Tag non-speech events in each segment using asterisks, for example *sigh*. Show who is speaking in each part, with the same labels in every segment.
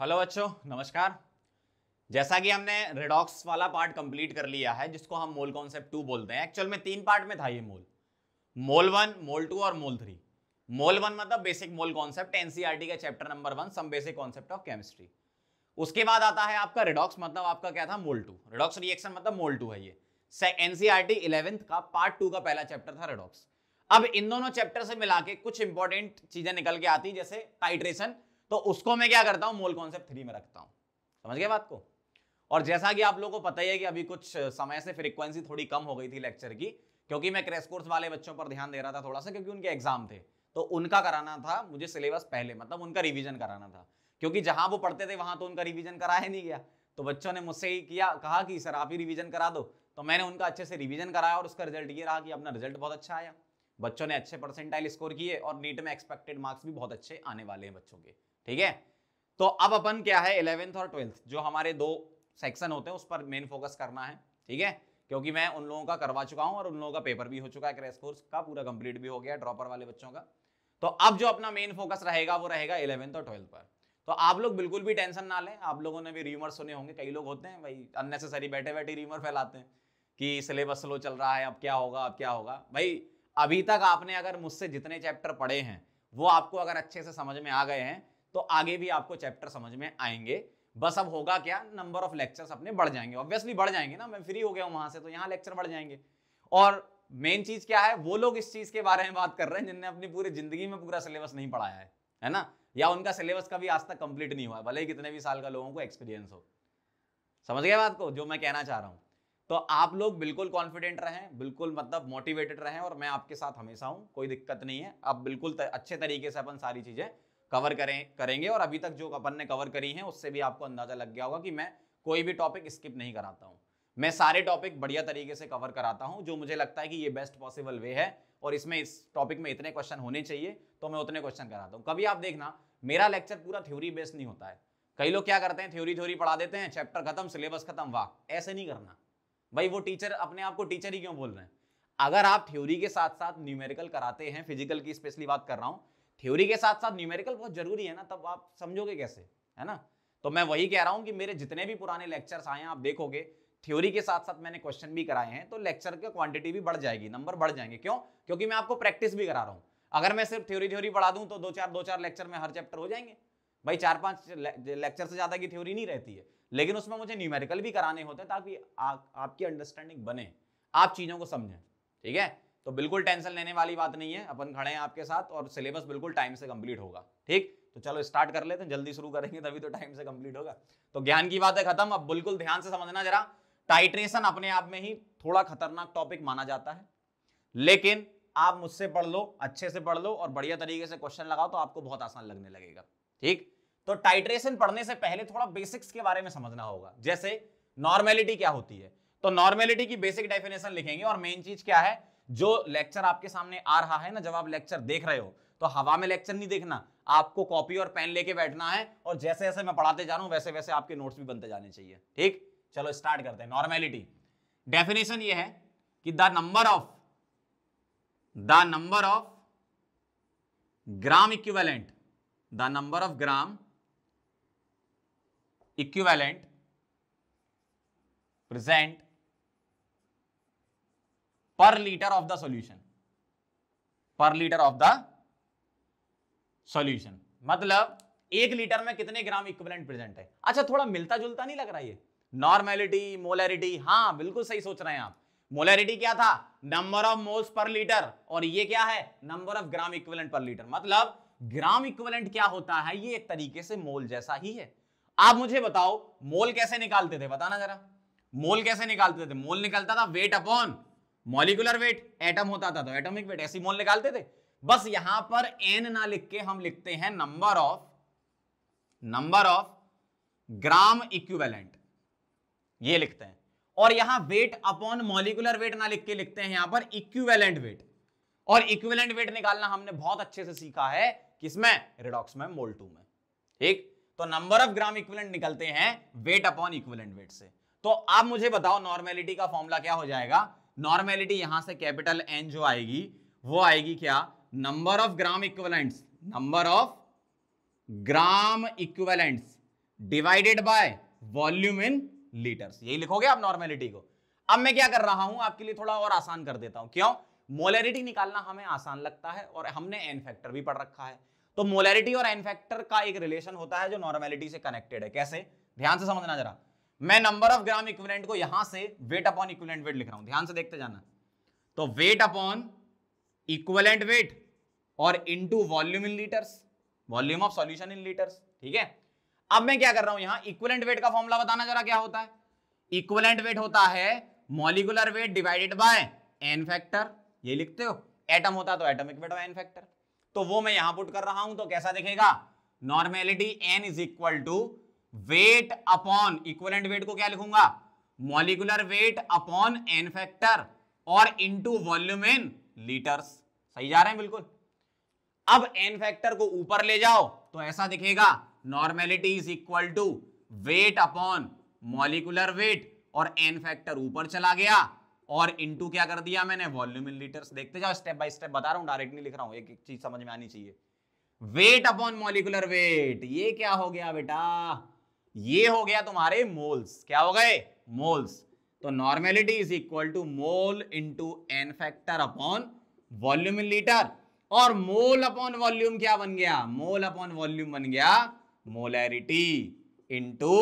Speaker 1: Hello बच्चों नमस्कार जैसा कि हमने रेडॉक्स वाला पार्ट कंप्लीट कर लिया है जिसको हम मोल कॉन्सेप्ट टू बोलते हैं एक्चुअल में तीन पार्ट में था ये मोल मोल वन मोल टू और मोल थ्री मोल वन मतलब बेसिक मोल कॉन्सेप्ट एनसीईआरटी का chapter number one some basic concept of chemistry उसके बाद आता है आपका रेडॉक्स मतलब आपका क्या था मोल टू रेडॉक्स रिएक्शन मतलब मोल टू है ये एनसीईआरटी इलेवेंथ e का पार्ट टू का पहला चैप्टर था रेडॉक्स अब इन दोनों चैप्टर से मिला के कुछ इंपॉर्टेंट चीजें निकल के आती जैसे टाइट्रेशन तो उसको मैं क्या करता हूँ मोल कॉन्सेप्ट थ्री में रखता हूँ समझ गया बात को और जैसा कि आप लोगों को पता ही है कि अभी कुछ समय से फ्रीक्वेंसी थोड़ी कम हो गई थी लेक्चर की क्योंकि मैं क्रेस कोर्स वाले बच्चों पर ध्यान दे रहा था थोड़ा सा क्योंकि उनके एग्जाम थे तो उनका कराना था मुझे सिलेबस पहले मतलब उनका रिवीजन कराना था क्योंकि जहां वो पढ़ते थे वहां तो उनका रिवीजन कराया नहीं गया तो बच्चों ने मुझसे ही किया कहा कि सर आप ही रिवीजन करा दो तो मैंने उनका अच्छे से रिवीजन कराया और उसका रिजल्ट ये रहा कि अपना रिजल्ट बहुत अच्छा आया बच्चों ने अच्छे परसेंटाइल स्कोर किए और नीट में एक्सपेक्टेड मार्क्स भी बहुत अच्छे आने वाले हैं बच्चों के ठीक है तो अब अपन क्या है इलेवेंथ और ट्वेल्थ जो हमारे दो सेक्शन होते हैं उस पर मेन फोकस करना है ठीक है क्योंकि मैं उन लोगों का करवा चुका हूं और उन लोगों का पेपर भी हो चुका है क्रेस कोर्स का पूरा कंप्लीट भी हो गया ड्रॉपर वाले बच्चों का तो अब जो अपना मेन फोकस रहेगा वो रहेगा इलेवेंथ और ट्वेल्थ पर तो आप लोग बिल्कुल भी टेंशन ना लें आप लोगों ने भी रीमर सुने होंगे कई लोग होते हैं भाई अननेसेसरी बैठे बैठे रीमर फैलाते हैं कि सिलेबस स्लो चल रहा है अब क्या होगा अब क्या होगा भाई अभी तक आपने अगर मुझसे जितने चैप्टर पढ़े हैं वो आपको अगर अच्छे से समझ में आ गए हैं तो आगे भी आपको चैप्टर समझ में आएंगे बस अब होगा क्या नंबर ऑफ लेक्चर्स अपने बढ़ जाएंगे ऑब्वियसली बढ़ जाएंगे ना मैं फ्री हो गया हूँ वहां से तो यहाँ लेक्चर बढ़ जाएंगे और मेन चीज क्या है वो लोग इस चीज के बारे में बात कर रहे हैं जिनने अपनी पूरी जिंदगी में पूरा सिलेबस नहीं पढ़ाया है है ना या उनका सिलेबस कभी आज तक कंप्लीट नहीं हुआ है भले ही कितने भी साल का लोगों को एक्सपीरियंस हो समझ गए बात को जो मैं कहना चाह रहा हूँ तो आप लोग बिल्कुल कॉन्फिडेंट रहें बिल्कुल मतलब मोटिवेटेड रहें और मैं आपके साथ हमेशा हूँ कोई दिक्कत नहीं है आप बिल्कुल अच्छे तरीके से अपन सारी चीज़ें कवर करें करेंगे और अभी तक जो अपन ने कवर करी हैं उससे भी आपको अंदाज़ा लग गया होगा कि मैं कोई भी टॉपिक स्किप नहीं कराता हूँ मैं सारे टॉपिक बढ़िया तरीके से कवर कराता हूँ जो मुझे लगता है कि ये बेस्ट पॉसिबल वे है और इसमें इस टॉपिक में इतने क्वेश्चन होने चाहिए तो मैं उतने क्वेश्चन कराता हूँ कभी आप देखना मेरा लेक्चर पूरा थ्योरी बेस्ड नहीं होता है कई लोग क्या करते हैं थ्योरी थ्योरी पढ़ा देते हैं चैप्टर खत्म सिलेबस खत्म वाह ऐसे नहीं करना भाई वो टीचर अपने आप को टीचर ही क्यों बोल रहे हैं अगर आप थ्योरी के साथ साथ न्यूमेरिकल कराते हैं फिजिकल की स्पेशली बात कर रहा हूँ थ्योरी के साथ साथ न्यूमेरिकल बहुत जरूरी है ना तब आप समझोगे कैसे है ना तो मैं वही कह रहा हूँ कि मेरे जितने भी पुराने लेक्चर्स आए हैं आप देखोगे थ्योरी के साथ साथ मैंने क्वेश्चन भी कराए हैं तो लेक्चर की क्वांटिटी भी बढ़ जाएगी नंबर बढ़ जाएंगे क्यों क्योंकि मैं आपको प्रैक्टिस भी करा रहा हूँ अगर मैं सिर्फ थ्योरी थ्योरी पढ़ा दूँ तो दो चार दो चार लेक्चर में हर चैप्टर हो जाएंगे भाई चार पाँच लेक्चर से ज़्यादा की थ्योरी नहीं रहती है लेकिन उसमें मुझे न्यूमेरिकल भी कराने होते हैं ताकि आपकी अंडरस्टैंडिंग बने आप चीज़ों को समझें ठीक है तो बिल्कुल टेंशन लेने वाली बात नहीं है अपन खड़े हैं आपके साथ और सिलेबस बिल्कुल टाइम से कंप्लीट होगा ठीक तो चलो स्टार्ट कर लेते हैं जल्दी शुरू करेंगे तभी तो टाइम से कंप्लीट होगा तो ज्ञान की बात है खत्म अब बिल्कुल ध्यान से समझना जरा टाइट्रेशन अपने आप में ही थोड़ा खतरनाक टॉपिक माना जाता है लेकिन आप मुझसे पढ़ लो अच्छे से पढ़ लो और बढ़िया तरीके से क्वेश्चन लगाओ तो आपको बहुत आसान लगने लगेगा ठीक तो टाइट्रेशन पढ़ने से पहले थोड़ा बेसिक्स के बारे में समझना होगा जैसे नॉर्मेलिटी क्या होती है तो नॉर्मेलिटी की बेसिक डेफिनेशन लिखेंगे और मेन चीज क्या है जो लेक्चर आपके सामने आ रहा है ना जब आप लेक्चर देख रहे हो तो हवा में लेक्चर नहीं देखना आपको कॉपी और पेन लेके बैठना है और जैसे जैसे मैं पढ़ाते जा रहा हूं वैसे वैसे आपके नोट्स भी बनते जाने चाहिए ठीक चलो स्टार्ट करते हैं नॉर्मेलिटी डेफिनेशन ये है कि the number of the number of gram equivalent the number of gram equivalent present per litre of the solution per litre of the solution मतलब एक लीटर में कितने ग्राम इक्विवेलेंट प्रेजेंट है अच्छा थोड़ा मिलता जुलता नहीं लग रहा ये नॉर्मेलिटी मोलैरिटी हाँ बिल्कुल सही सोच रहे हैं आप मोलैरिटी क्या था number of moles per litre और ये क्या है number of gram equivalent per litre मतलब ग्राम इक्विवेलेंट क्या होता है ये एक तरीके से मोल जैसा ही है आप मुझे बताओ मोल कैसे निकालते थे बताना जरा मोल कैसे निकालते थे मोल निकलता था weight upon molecular weight atom होता था तो एटॉमिक वेट ऐसी मोल निकालते थे बस यहां पर एन ना लिख के हम लिखते हैं number of number of gram equivalent ये लिखते हैं और यहां वेट अपॉन मॉलिकुलर वेट ना लिख के लिखते हैं यहां पर इक्विवेलेंट वेट और इक्विवेलेंट वेट निकालना हमने बहुत अच्छे से सीखा है किसमें रिडॉक्स में मोल टू में ठीक तो नंबर ऑफ ग्राम इक्विवेलेंट निकलते हैं वेट अपॉन इक्विवेलेंट वेट से तो आप मुझे बताओ नॉर्मेलिटी का फॉर्मूला क्या हो जाएगा नॉर्मेलिटी यहां से कैपिटल एन जो आएगी वो आएगी क्या number of gram equivalents number of gram equivalents divided by volume in litres यही लिखोगे आप नॉर्मेलिटी को अब मैं क्या कर रहा हूं आपके लिए थोड़ा और आसान कर देता हूं क्यों मोलरिटी निकालना हमें आसान लगता है और हमने एन फैक्टर भी पढ़ रखा है तो मोलरिटी और एन फैक्टर का एक रिलेशन होता है जो नॉर्मेलिटी से कनेक्टेड है कैसे ध्यान से समझना जरा मैं नंबर ऑफ ग्राम इक्विवेलेंट को यहां से वेट अपॉन इक्विवेलेंट वेट लिख रहा हूं ध्यान से देखते जाना तो वेट अपॉन इक्विवेलेंट वेट और into volume in litres volume of solution in litres ठीक है अब मैं क्या कर रहा हूं यहां इक्विवेलेंट वेट का फॉर्मूला बताना जरा क्या होता है इक्विवेलेंट वेट होता है molecular weight divided by N factor ये लिखते हो एटम होता तो atomic weight of N factor तो वो मैं यहां पुट कर रहा हूं तो कैसा दिखेगा normality N is equal to weight upon equivalent weight को क्या लिखूंगा molecular weight upon N factor और इनटू वॉल्यूम इन लीटर्स सही जा रहे हैं बिल्कुल अब एन फैक्टर को ऊपर ले जाओ तो ऐसा दिखेगा normality is equal to weight upon molecular weight और एन फैक्टर ऊपर चला गया और इनटू क्या कर दिया मैंने वॉल्यूम इन लीटर्स देखते जाओ स्टेप बाय स्टेप बता रहा हूं डायरेक्ट नहीं लिख रहा हूं एक एक चीज समझ में आनी चाहिए वेट अपॉन मॉलिकुलर वेट ये क्या हो गया बेटा ये हो गया तुम्हारे मोल्स क्या हो गए मोल्स तो normality is equal to mole into N factor upon volume in litre और मोल अपॉन वॉल्यूम क्या बन गया मोल अपॉन वॉल्यूम बन गया मोलैरिटी इंटू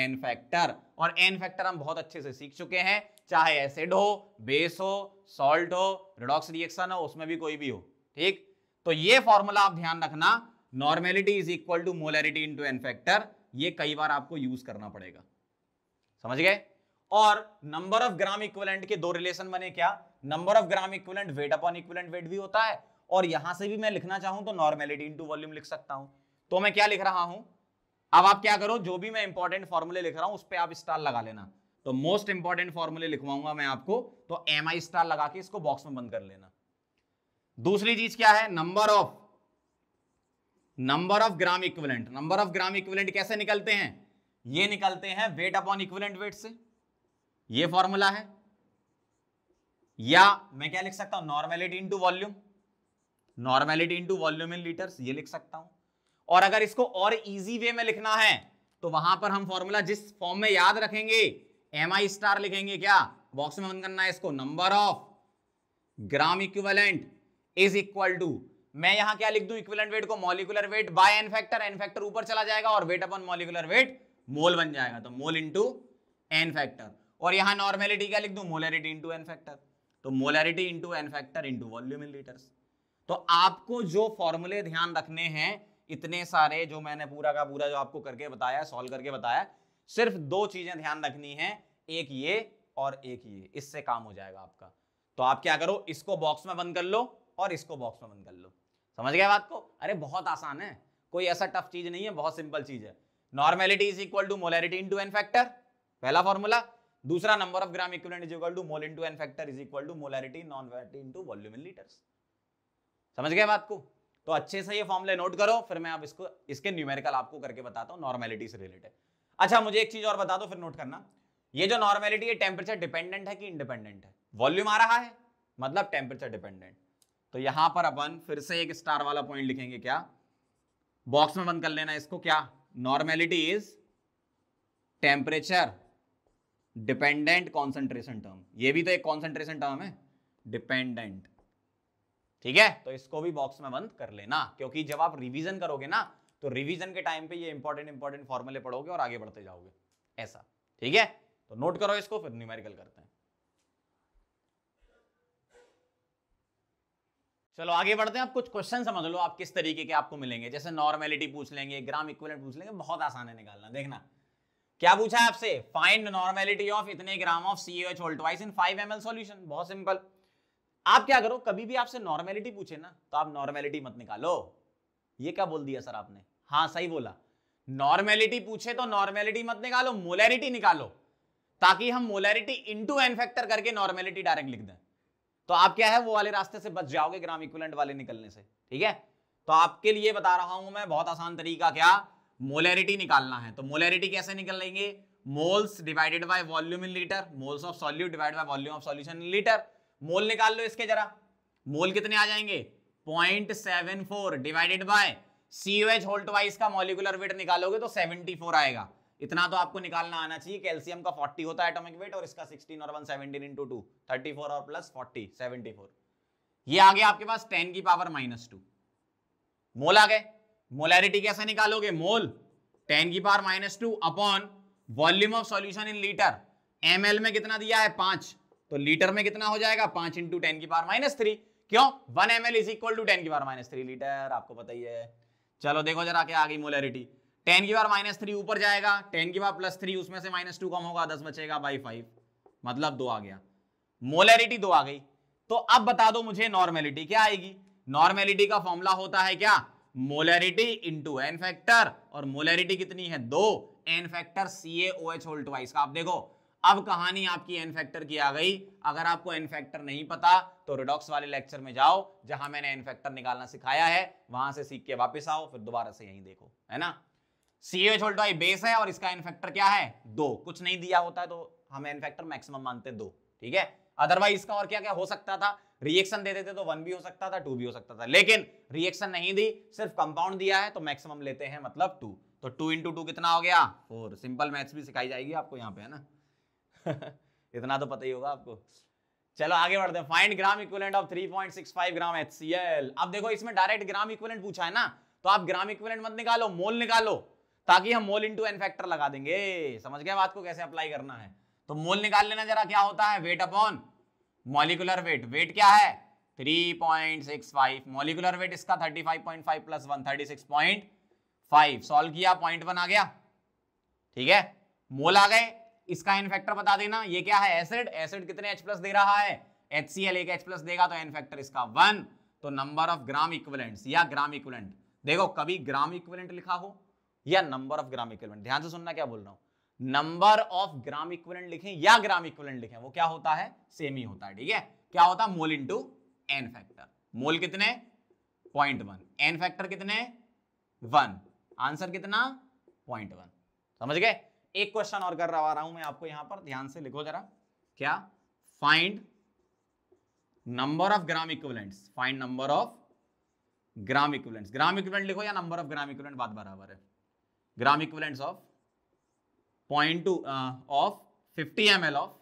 Speaker 1: एन फैक्टर और एन फैक्टर हम बहुत अच्छे से सीख चुके हैं चाहे एसिड हो बेस हो सॉल्ट हो रिडॉक्स रिएक्शन हो उसमें भी कोई भी हो ठीक तो ये फॉर्मूला आप ध्यान रखना normality is equal to molarity into N factor ये कई बार आपको यूज करना पड़ेगा समझ गए और नंबर ऑफ ग्राम इक्वलेंट के दो रिलेशन बने क्या number of gram equivalent weight upon equivalent weight भी होता है और यहां से भी मैं लिखना चाहूं तो नॉर्मेलिटी इनटू वॉल्यूम लिख सकता हूं तो मैं क्या लिख रहा हूं अब आप क्या करो जो भी मैं इंपॉर्टेंट फॉर्मुले लिख रहा हूं उस पर आप स्टार लगा लेना तो मोस्ट इंपॉर्टेंट फॉर्मुले लिखवाऊंगा मैं आपको तो एम आई स्टार लगा के इसको बॉक्स में बंद कर लेना दूसरी चीज क्या है number of number of gram equivalent number of gram equivalent कैसे निकलते हैं ये निकलते हैं वेट अपॉन इक्विवेलेंट वेट से ये फॉर्मूला है या मैं क्या लिख सकता हूं normality into volume normality into volume in litres ये लिख सकता हूं और अगर इसको और इजी वे में लिखना है तो वहां पर हम फॉर्मूला जिस फॉर्म में याद रखेंगे एम आई स्टार लिखेंगे क्या बॉक्स में बंद करना है इसको number of gram equivalent is equal to मैं यहां क्या लिख दू इक्विलेंट वेट को molecular weight by N factor N factor ऊपर चला जाएगा और weight upon molecular weight mole बन जाएगा तो मोल इंटू एन फैक्टर और यहां नॉर्मेलिटी क्या लिख दू मोलरिटी इंटू एन फैक्टर तो molarity into N factor into volume in litre तो आपको जो फॉर्मूले ध्यान रखने हैं इतने सारे जो मैंने पूरा का पूरा जो आपको करके बताया सॉल्व करके बताया सिर्फ दो चीजें ध्यान रखनी है एक ये और एक ये इससे काम हो जाएगा आपका तो आप क्या करो इसको बॉक्स में बंद कर लो और इसको बॉक्स में बंद कर लो समझ गया बात को अरे बहुत आसान है कोई ऐसा टफ चीज नहीं है बहुत सिंपल चीज है normality is equal to molarity into N factor पहला फॉर्मूला दूसरा number of gram equivalent is equal to mole into N factor is equal to molarity non normality into volume in litres समझ गया बात को तो अच्छे से ये फॉर्मूले नोट करो फिर मैं आप इसको इसके न्यूमेरिकल आपको करके बताता हूँ नॉर्मेलिटी से रिलेटेड अच्छा मुझे एक चीज और बता दो फिर नोट करना ये जो नॉर्मेलिटी है टेम्परेचर डिपेंडेंट है कि इंडिपेंडेंट है वॉल्यूम आ रहा है मतलब टेम्परेचर डिपेंडेंट तो यहां पर अपन फिर से एक स्टार वाला पॉइंट लिखेंगे क्या बॉक्स में बंद कर लेना इसको क्या normality is temperature dependent concentration term ये भी तो एक कॉन्सेंट्रेशन टर्म है डिपेंडेंट ठीक है तो इसको भी बॉक्स में बंद कर लेना क्योंकि जब आप रिवीजन करोगे ना तो रिवीजन के टाइम पे ये इंपॉर्टेंट इंपॉर्टेंट फॉर्मूले पढ़ोगे और आगे बढ़ते जाओगे ऐसा ठीक है तो नोट करो इसको फिर न्यूमेरिकल करते हैं चलो आगे बढ़ते हैं आप कुछ क्वेश्चन समझ लो आप किस तरीके के आपको मिलेंगे जैसे नॉर्मेलिटी पूछ लेंगे ग्राम इक्वलेंट पूछ लेंगे बहुत आसान है निकालना देखना क्या पूछा है आपसे फाइंड नॉर्मेलिटी ऑफ इतने gram of C H hold twice in five M L solution बहुत सिंपल आप क्या करो कभी भी आपसे नॉर्मेलिटी पूछे ना तो आप नॉर्मेलिटी मत निकालो ये क्या बोल दिया सर आपने हाँ सही बोला नॉर्मेलिटी पूछे तो नॉर्मेलिटी मत निकालो मोलैरिटी निकालो ताकि हम मोलैरिटी इंटू एन फैक्टर करके नॉर्मेलिटी डायरेक्ट लिख दें तो आप क्या है वो वाले रास्ते से बच जाओगे ग्राम इक्विलेंट वाले निकलने से ठीक है तो आपके लिए बता रहा हूं मैं बहुत आसान तरीका क्या मोलैरिटी निकालना है तो मोलैरिटी कैसे निकल लेंगे moles divided by volume in litre moles of solute divide by volume of solution in litre mole निकाल लो इसके जरा मोल कितने आ जाएंगे point seven four divided by COH whole wise का मॉलिकुलर वेट निकालोगे तो सेवेंटी फोर आएगा इतना तो आपको निकालना आना चाहिए कैल्सियम का 40 होता है एटॉमिक वेट और इसका 16 और 117 सेवनटीन इंटू टू थर्टी और प्लस 40 74 ये आ गया आपके पास 10 की पावर माइनस टू मोल आ गए मोलैरिटी कैसे निकालोगे मोल 10 की power minus two upon volume of solution in litre M में कितना दिया है पांच तो लीटर में कितना हो जाएगा पांच इंटू टेन की पावर माइनस थ्री क्यों one M L is equal to ten की पावर माइनस थ्री लीटर आपको पता ही है चलो देखो जरा क्या आ गई मोलैरिटी टेन की बार माइनस थ्री ऊपर जाएगा टेन की बार प्लस थ्री उसमें से माइनस टू कम होगा दस बचेगा बाई फाइव मतलब दो आ गया मोलरिटी दो आ गई तो अब बता दो मुझे नॉर्मेलिटी क्या आएगी नॉर्मेलिटी का फॉर्मूला होता है क्या मोलरिटी इंटू एन फैक्टर और मोलरिटी कितनी है दो N factor C A O H whole twice का आप देखो अब कहानी आपकी एन फैक्टर की आ गई अगर आपको एन फैक्टर नहीं पता तो रिडॉक्स वाले लेक्चर में जाओ जहां मैंने एन फैक्टर निकालना सिखाया है वहां से सीख के वापस आओ फिर दोबारा से यहीं देखो है ना सी एच उल्टा बेस है और इसका इनफेक्टर क्या है दो कुछ नहीं दिया होता है तो हम इनफेक्टर मैक्सिमम मानते हैं दो ठीक है अदरवाइज इसका और क्या क्या हो सकता था रिएक्शन दे देते तो वन भी हो सकता था टू भी हो सकता था लेकिन रिएक्शन नहीं दी सिर्फ कंपाउंड दिया है तो मैक्सिमम लेते हैं मतलब टू तो टू इंटू टू कितना हो गया फोर सिंपल मैथ्स भी सिखाई जाएगी आपको यहाँ पे है ना *laughs* इतना तो पता ही होगा आपको चलो आगे बढ़ते हैं find gram equivalent of three point six five gram H C L अब देखो इसमें डायरेक्ट ग्राम इक्वलेंट पूछा है ना तो आप ग्राम इक्वलेंट मत निकालो मोल निकालो ताकि हम मोल इंटू एन फैक्टर लगा देंगे समझ गया बात को कैसे अप्लाई करना है तो मोल निकाल लेना जरा क्या होता है weight upon molecular weight weight क्या है 3.65 मॉलिकुलर वेट इसका 35.5 प्लस 136.5 36.5 सॉल्व किया पॉइंट वन आ गया ठीक है मोल आ गए इसका एन फैक्टर बता देना ये क्या है एसिड एसिड कितने एच प्लस दे रहा है एच सी एल एक एच प्लस देगा तो एन फैक्टर इसका वन तो नंबर ऑफ ग्राम इक्वलेंट या ग्राम इक्वलेंट देखो कभी ग्राम इक्वलेंट लिखा हो या नंबर ऑफ ग्राम इक्वलेंट ध्यान से सुनना क्या बोल रहा हूं नंबर ऑफ ग्राम इक्वलेंट लिखें या ग्राम इक्विलेंट लिखें वो क्या होता है सेम ही होता है ठीक है क्या होता है mole to N factor mole कितने पॉइंट वन एन फैक्टर कितने वन आंसर कितना पॉइंट वन समझ गए एक क्वेश्चन और कर रहा हूं मैं आपको यहां पर ध्यान से लिखो जरा क्या find number of gram equivalents find number of gram equivalents gram equivalent लिखो या नंबर ऑफ ग्राम इक्विवेलेंट बात बराबर है point two of fifty M L 50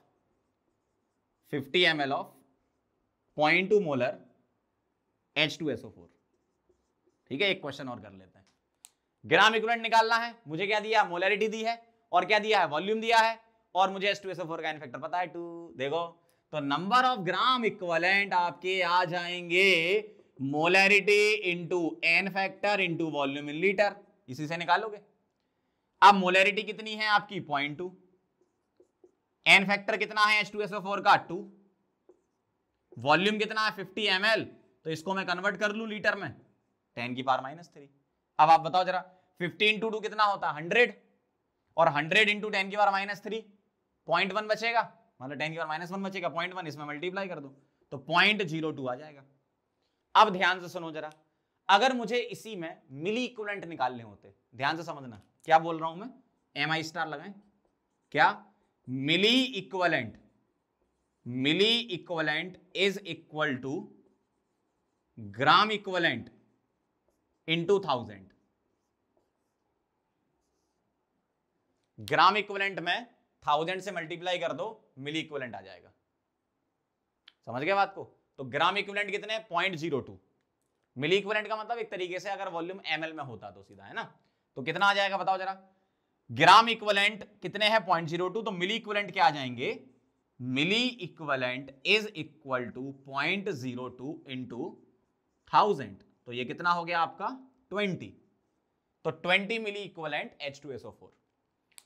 Speaker 1: fifty M 50 of point two molar H two four ठीक है एक question और कर लेते हैं ग्राम इक्विवेलेंट निकालना है मुझे क्या दिया मोलरिटी दी है और क्या दिया है वॉल्यूम दिया है और मुझे टू फोर का फैक्टर पता है टू देखो तो नंबर ऑफ ग्राम इक्वलेंट आपके आ जाएंगे molarity into N factor into volume in litre इसी से निकालोगे अब मोलरिटी कितनी है आपकी पॉइंट टू एन फैक्टर कितना है H two S O four का टू वॉल्यूम कितना है फिफ्टी एम तो इसको मैं कन्वर्ट कर लू लीटर में टेन की पार माइनस थ्री अब आप बताओ जरा फिफ्टी इंटू टू कितना होता है हंड्रेड और हंड्रेड इंटू टेन की power minus three point one बचेगा मतलब टेन की पार माइनस वन बचेगा पॉइंट वन इसमें मल्टीप्लाई कर दो तो पॉइंट जीरो टू आ जाएगा अब ध्यान से सुनो जरा अगर मुझे इसी में मिली इक्वलेंट निकालने होते ध्यान से समझना क्या बोल रहा हूं मैं एम आई स्टार लगाए क्या milli equivalent milli equivalent is equal to gram equivalent into thousand gram equivalent में थाउजेंड से मल्टीप्लाई कर दो मिली इक्वलेंट आ जाएगा समझ गया बात को तो ग्राम इक्वलेंट कितने point zero two milli equivalent का मतलब एक तरीके से अगर वॉल्यूम एम में होता तो सीधा है ना तो कितना आ जाएगा बताओ जरा ग्राम इक्वलेंट कितने हैं पॉइंट जीरो टू तो मिली इक्वलेंट क्या आ जाएंगे milli equivalent is equal to point zero two into thousand तो ये कितना हो गया आपका ट्वेंटी तो twenty milli equivalent H two SO four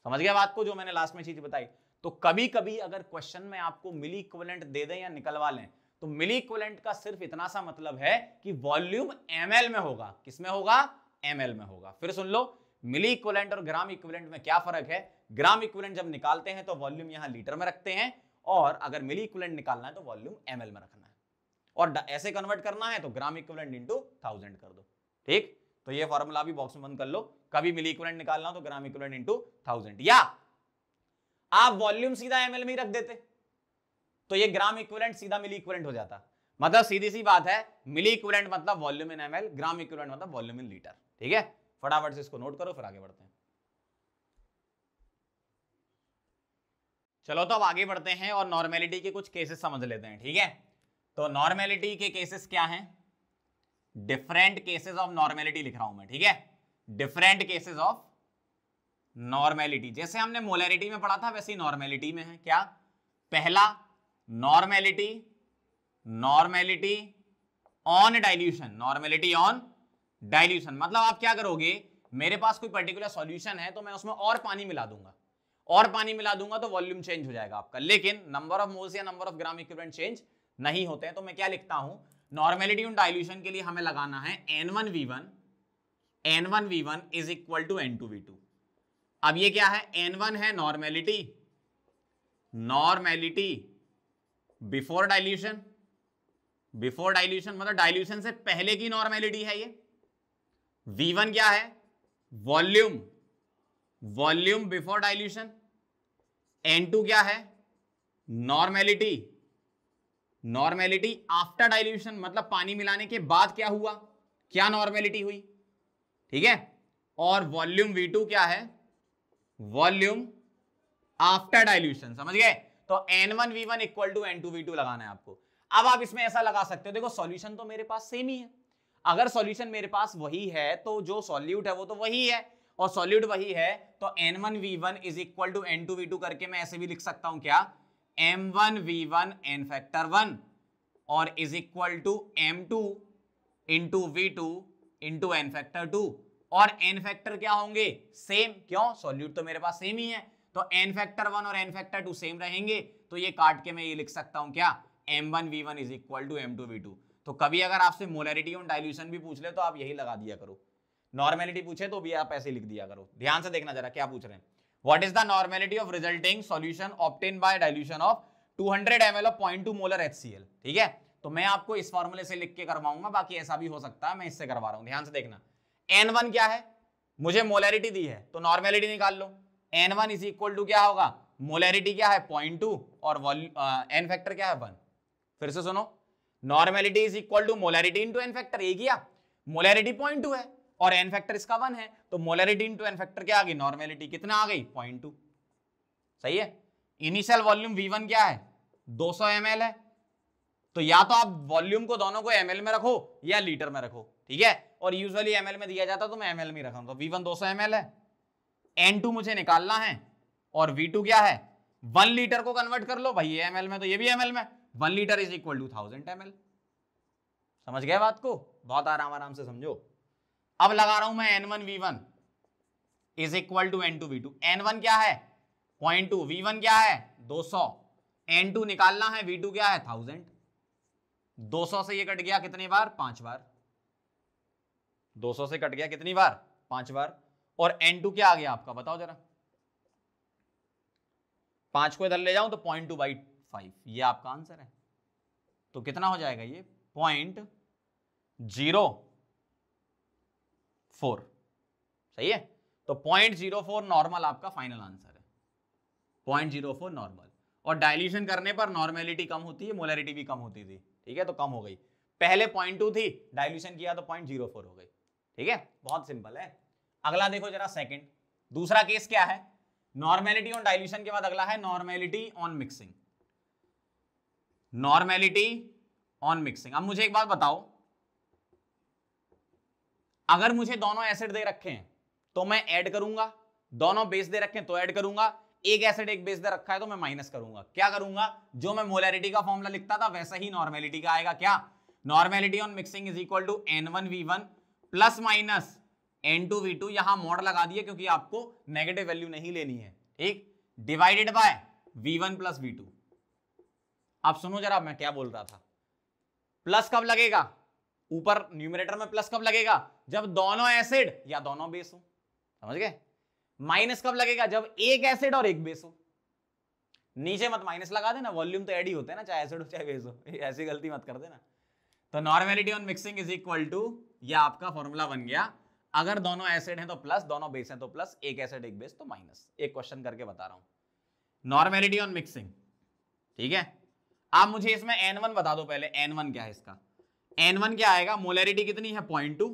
Speaker 1: समझ गया बात को जो मैंने लास्ट में चीज बताई तो कभी कभी अगर क्वेश्चन में आपको मिली इक्वलेंट दे दें या निकलवा लें तो मिली इक्वलेंट का सिर्फ इतना सा मतलब है कि वॉल्यूम एम में होगा किसमें होगा एम में होगा फिर सुन लो मिली इक्वलेंट और ग्राम इक्वलेंट में क्या फर्क है ग्राम इक्वलेंट जब निकालते हैं तो वॉल्यूम यहाँ लीटर में रखते हैं और अगर मिली इक्वलेंट निकालना है तो वॉल्यूम एम में रखना है और ऐसे कन्वर्ट करना है तो ग्राम इक्वलेंट इंटू थाउजेंड कर दो ठीक तो ये फॉर्मूला भी बॉक्स में बंद कर लो कभी मिली इक्वलेंट निकालना तो ग्राम इक्वलेंट इंटू थाउजेंड या आप वॉल्यूम सीधा एम में ही रख देते तो ये ग्राम इक्वलेंट सीधा मिली इक्वलेंट हो जाता मतलब सीधी सी बात है मिली इक्वलेंट मतलब volume in M L gram equivalent मतलब वॉल्यूम इन लीटर ठीक है फटाफट से इसको नोट करो फिर आगे बढ़ते हैं चलो तो अब आगे बढ़ते हैं और नॉर्मेलिटी के कुछ केसेस समझ लेते हैं ठीक है तो नॉर्मेलिटी के केसेस क्या हैं डिफरेंट केसेस ऑफ नॉर्मेलिटी लिख रहा हूं मैं ठीक है डिफरेंट केसेस ऑफ नॉर्मेलिटी जैसे हमने मोलैरिटी में पढ़ा था वैसे ही नॉर्मेलिटी में है क्या पहला normality normality on dilution normality on dilution मतलब आप क्या करोगे मेरे पास कोई पर्टिकुलर सॉल्यूशन है तो मैं उसमें और पानी मिला दूंगा और पानी मिला दूंगा तो वॉल्यूम चेंज हो जाएगा आपका लेकिन नंबर ऑफ मोल्स या number of gram equivalent change नहीं होते हैं तो मैं क्या लिखता हूं नॉर्मेलिटी ऑन डाइल्यूशन के लिए हमें लगाना है N one V one N one V one is equal to N two V two अब ये क्या है एन वन है normality normality before dilution before dilution मतलब डाइल्यूशन से पहले की नॉर्मेलिटी है ये V1 क्या है volume volume before dilution N2 क्या है नॉर्मेलिटी नॉर्मेलिटी आफ्टर डाइल्यूशन मतलब पानी मिलाने के बाद क्या हुआ क्या नॉर्मेलिटी हुई ठीक है और वॉल्यूम V2 क्या है वॉल्यूम आफ्टर डाइल्यूशन समझ गए तो N1 V1 equal to N2 V2 लगाना है आपको अब आप इसमें ऐसा लगा सकते हो देखो सॉल्यूशन तो मेरे पास सेम ही है अगर सॉल्यूशन मेरे पास वही है तो जो सॉल्यूट है वो तो वही है और सॉल्यूट वही है तो N one V one is equal to N two V two करके मैं ऐसे भी लिख सकता हूं क्या M one V one N factor one और is equal to M two into V two into N factor two और एन फैक्टर क्या होंगे सेम क्यों सॉल्यूट तो मेरे पास सेम ही है तो एन फैक्टर वन और एन फैक्टर टू सेम रहेंगे तो ये काट के मैं ये लिख सकता हूं क्या M one V one is equal to M two V two तो कभी अगर आपसे मोलरिटी और डायल्यूशन भी पूछ ले तो आप यही लगा दिया करो नॉर्मेलिटी पूछे तो भी आप ऐसे लिख दिया करो ध्यान से देखना जरा क्या पूछ रहे हैं what is the normality of resulting solution obtain by dilution of 200 hundred M L of point two molar H ठीक है तो मैं आपको इस फॉर्मूले से लिख के करवाऊंगा बाकी ऐसा भी हो सकता है मैं इससे करवा रहा हूँ ध्यान से देखना एन वन क्या है मुझे मोलैरिटी दी है तो नॉर्मेलिटी निकाल लो N one is equal to क्या होगा मोलैरिटी क्या है पॉइंट टू और एन फैक्टर क्या है वन फिर से सुनो normality is equal to molarity into N factor एक ही मोलैरिटी पॉइंट टू है और एन फैक्टर इसका वन है तो मोलैरिटी इंटू एन फैक्टर क्या आ गई नॉर्मेलिटी कितना आ गई पॉइंट टू सही है इनिशियल वॉल्यूम वी वन क्या है दो 200 ml है तो या तो आप वॉल्यूम को दोनों को ml में रखो या लीटर में रखो ठीक है और यूजुअली ml में दिया जाता तो मैं ml में रखा तो वी वन दो है n2 मुझे निकालना है और v2 क्या है वन लीटर को कन्वर्ट कर लो भाई एम ml में तो ये भी ml में one litre is equal to thousand M समझ गए बात को बहुत आराम आराम से समझो अब लगा रहा हूं मैं N one V one is equal to N two V two N one क्या है पॉइंट टू वी वन क्या है दो सौ एन टू निकालना है वी टू क्या है थाउजेंड दो सौ से ये कट गया कितनी बार पांच बार दो सौ से कट गया कितनी बार पांच बार और एन टू क्या आ गया आपका बताओ जरा पांच को इधर ले जाऊं तो पॉइंट टू बाई फाइव ये आपका आंसर है तो कितना हो जाएगा ये पॉइंट जीरो फोर सही है तो पॉइंट जीरो फोर नॉर्मल आपका फाइनल आंसर है पॉइंट जीरो फोर नॉर्मल और डायल्यूशन करने पर नॉर्मेलिटी कम होती है मोलरिटी भी कम होती थी ठीक है तो कम हो गई पहले पॉइंट टू थी डायल्यूशन किया तो पॉइंट जीरो फोर हो गई ठीक है बहुत सिंपल है अगला देखो जरा सेकंड दूसरा केस क्या है नॉर्मेलिटी ऑन डायल्यूशन के बाद अगला है normality on mixing normality on mixing अब मुझे एक बात बताओ अगर मुझे दोनों एसिड दे रखे हैं तो मैं ऐड करूंगा दोनों बेस दे रखे हैं तो ऐड करूंगा एक एसिड एक बेस दे रखा है तो मैं माइनस करूंगा क्या करूंगा जो मैं मोलैरिटी का फॉर्मूला लिखता था वैसा ही नॉर्मेलिटी का आएगा क्या normality on mixing is equal to N one V one plus minus N two V two यहां मॉड लगा दिए क्योंकि आपको नेगेटिव वैल्यू नहीं लेनी है एक divided by V one plus V two आप सुनो जरा मैं क्या बोल रहा था प्लस कब लगेगा ऊपर न्यूमिनेटर में प्लस कब लगेगा जब दोनों एसिड या दोनों बेस हो समझ गए माइनस कब लगेगा जब एक एसिड और एक बेस हो नीचे मत माइनस लगा देना वॉल्यूम तो एड ही होते हैं ना चाहे एसिड हो चाहे बेस हो ऐसी गलती मत कर देना तो normality on mixing is equal to यह आपका फॉर्मूला बन गया अगर दोनों एसिड हैं तो प्लस दोनों बेस हैं तो प्लस एक एसिड एक बेस तो माइनस एक क्वेश्चन करके बता रहा हूं नॉर्मेलिटी ऑन मिक्सिंग ठीक है आप मुझे इसमें एन वन बता दो पहले एन वन क्या है इसका एन वन क्या आएगा मोलरिटी कितनी है point two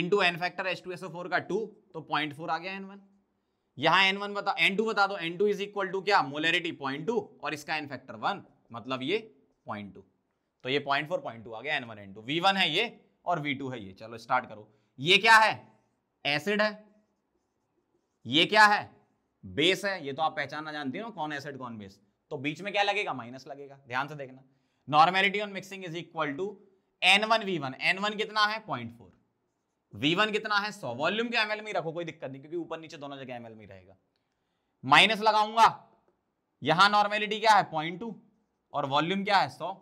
Speaker 1: into N factor S two S O four का टू तो पॉइंट फोर आ गया एन वन यहाँ एन वन बता एन टू बता दो N two is equal to क्या मोलरिटी पॉइंट टू और इसका एन फैक्टर वन मतलब ये पॉइंट टू तो ये पॉइंट फोर पॉइंट टू आ गया N one N two V one है ये और वी टू है ये चलो स्टार्ट करो ये क्या है एसिड है ये क्या है बेस है ये तो आप पहचानना जानते हो कौन एसिड कौन बेस तो बीच में क्या लगेगा माइनस लगेगा ध्यान से देखना normality on mixing is equal to N one V one N one कितना है पॉइंट फोर वी वन कितना है सौ वॉल्यूम के एमएल में रखो कोई दिक्कत नहीं क्योंकि ऊपर नीचे दोनों जगह एमएल में रहेगा माइनस लगाऊंगा यहां नॉर्मेलिटी क्या है पॉइंट टू और वॉल्यूम क्या है सौ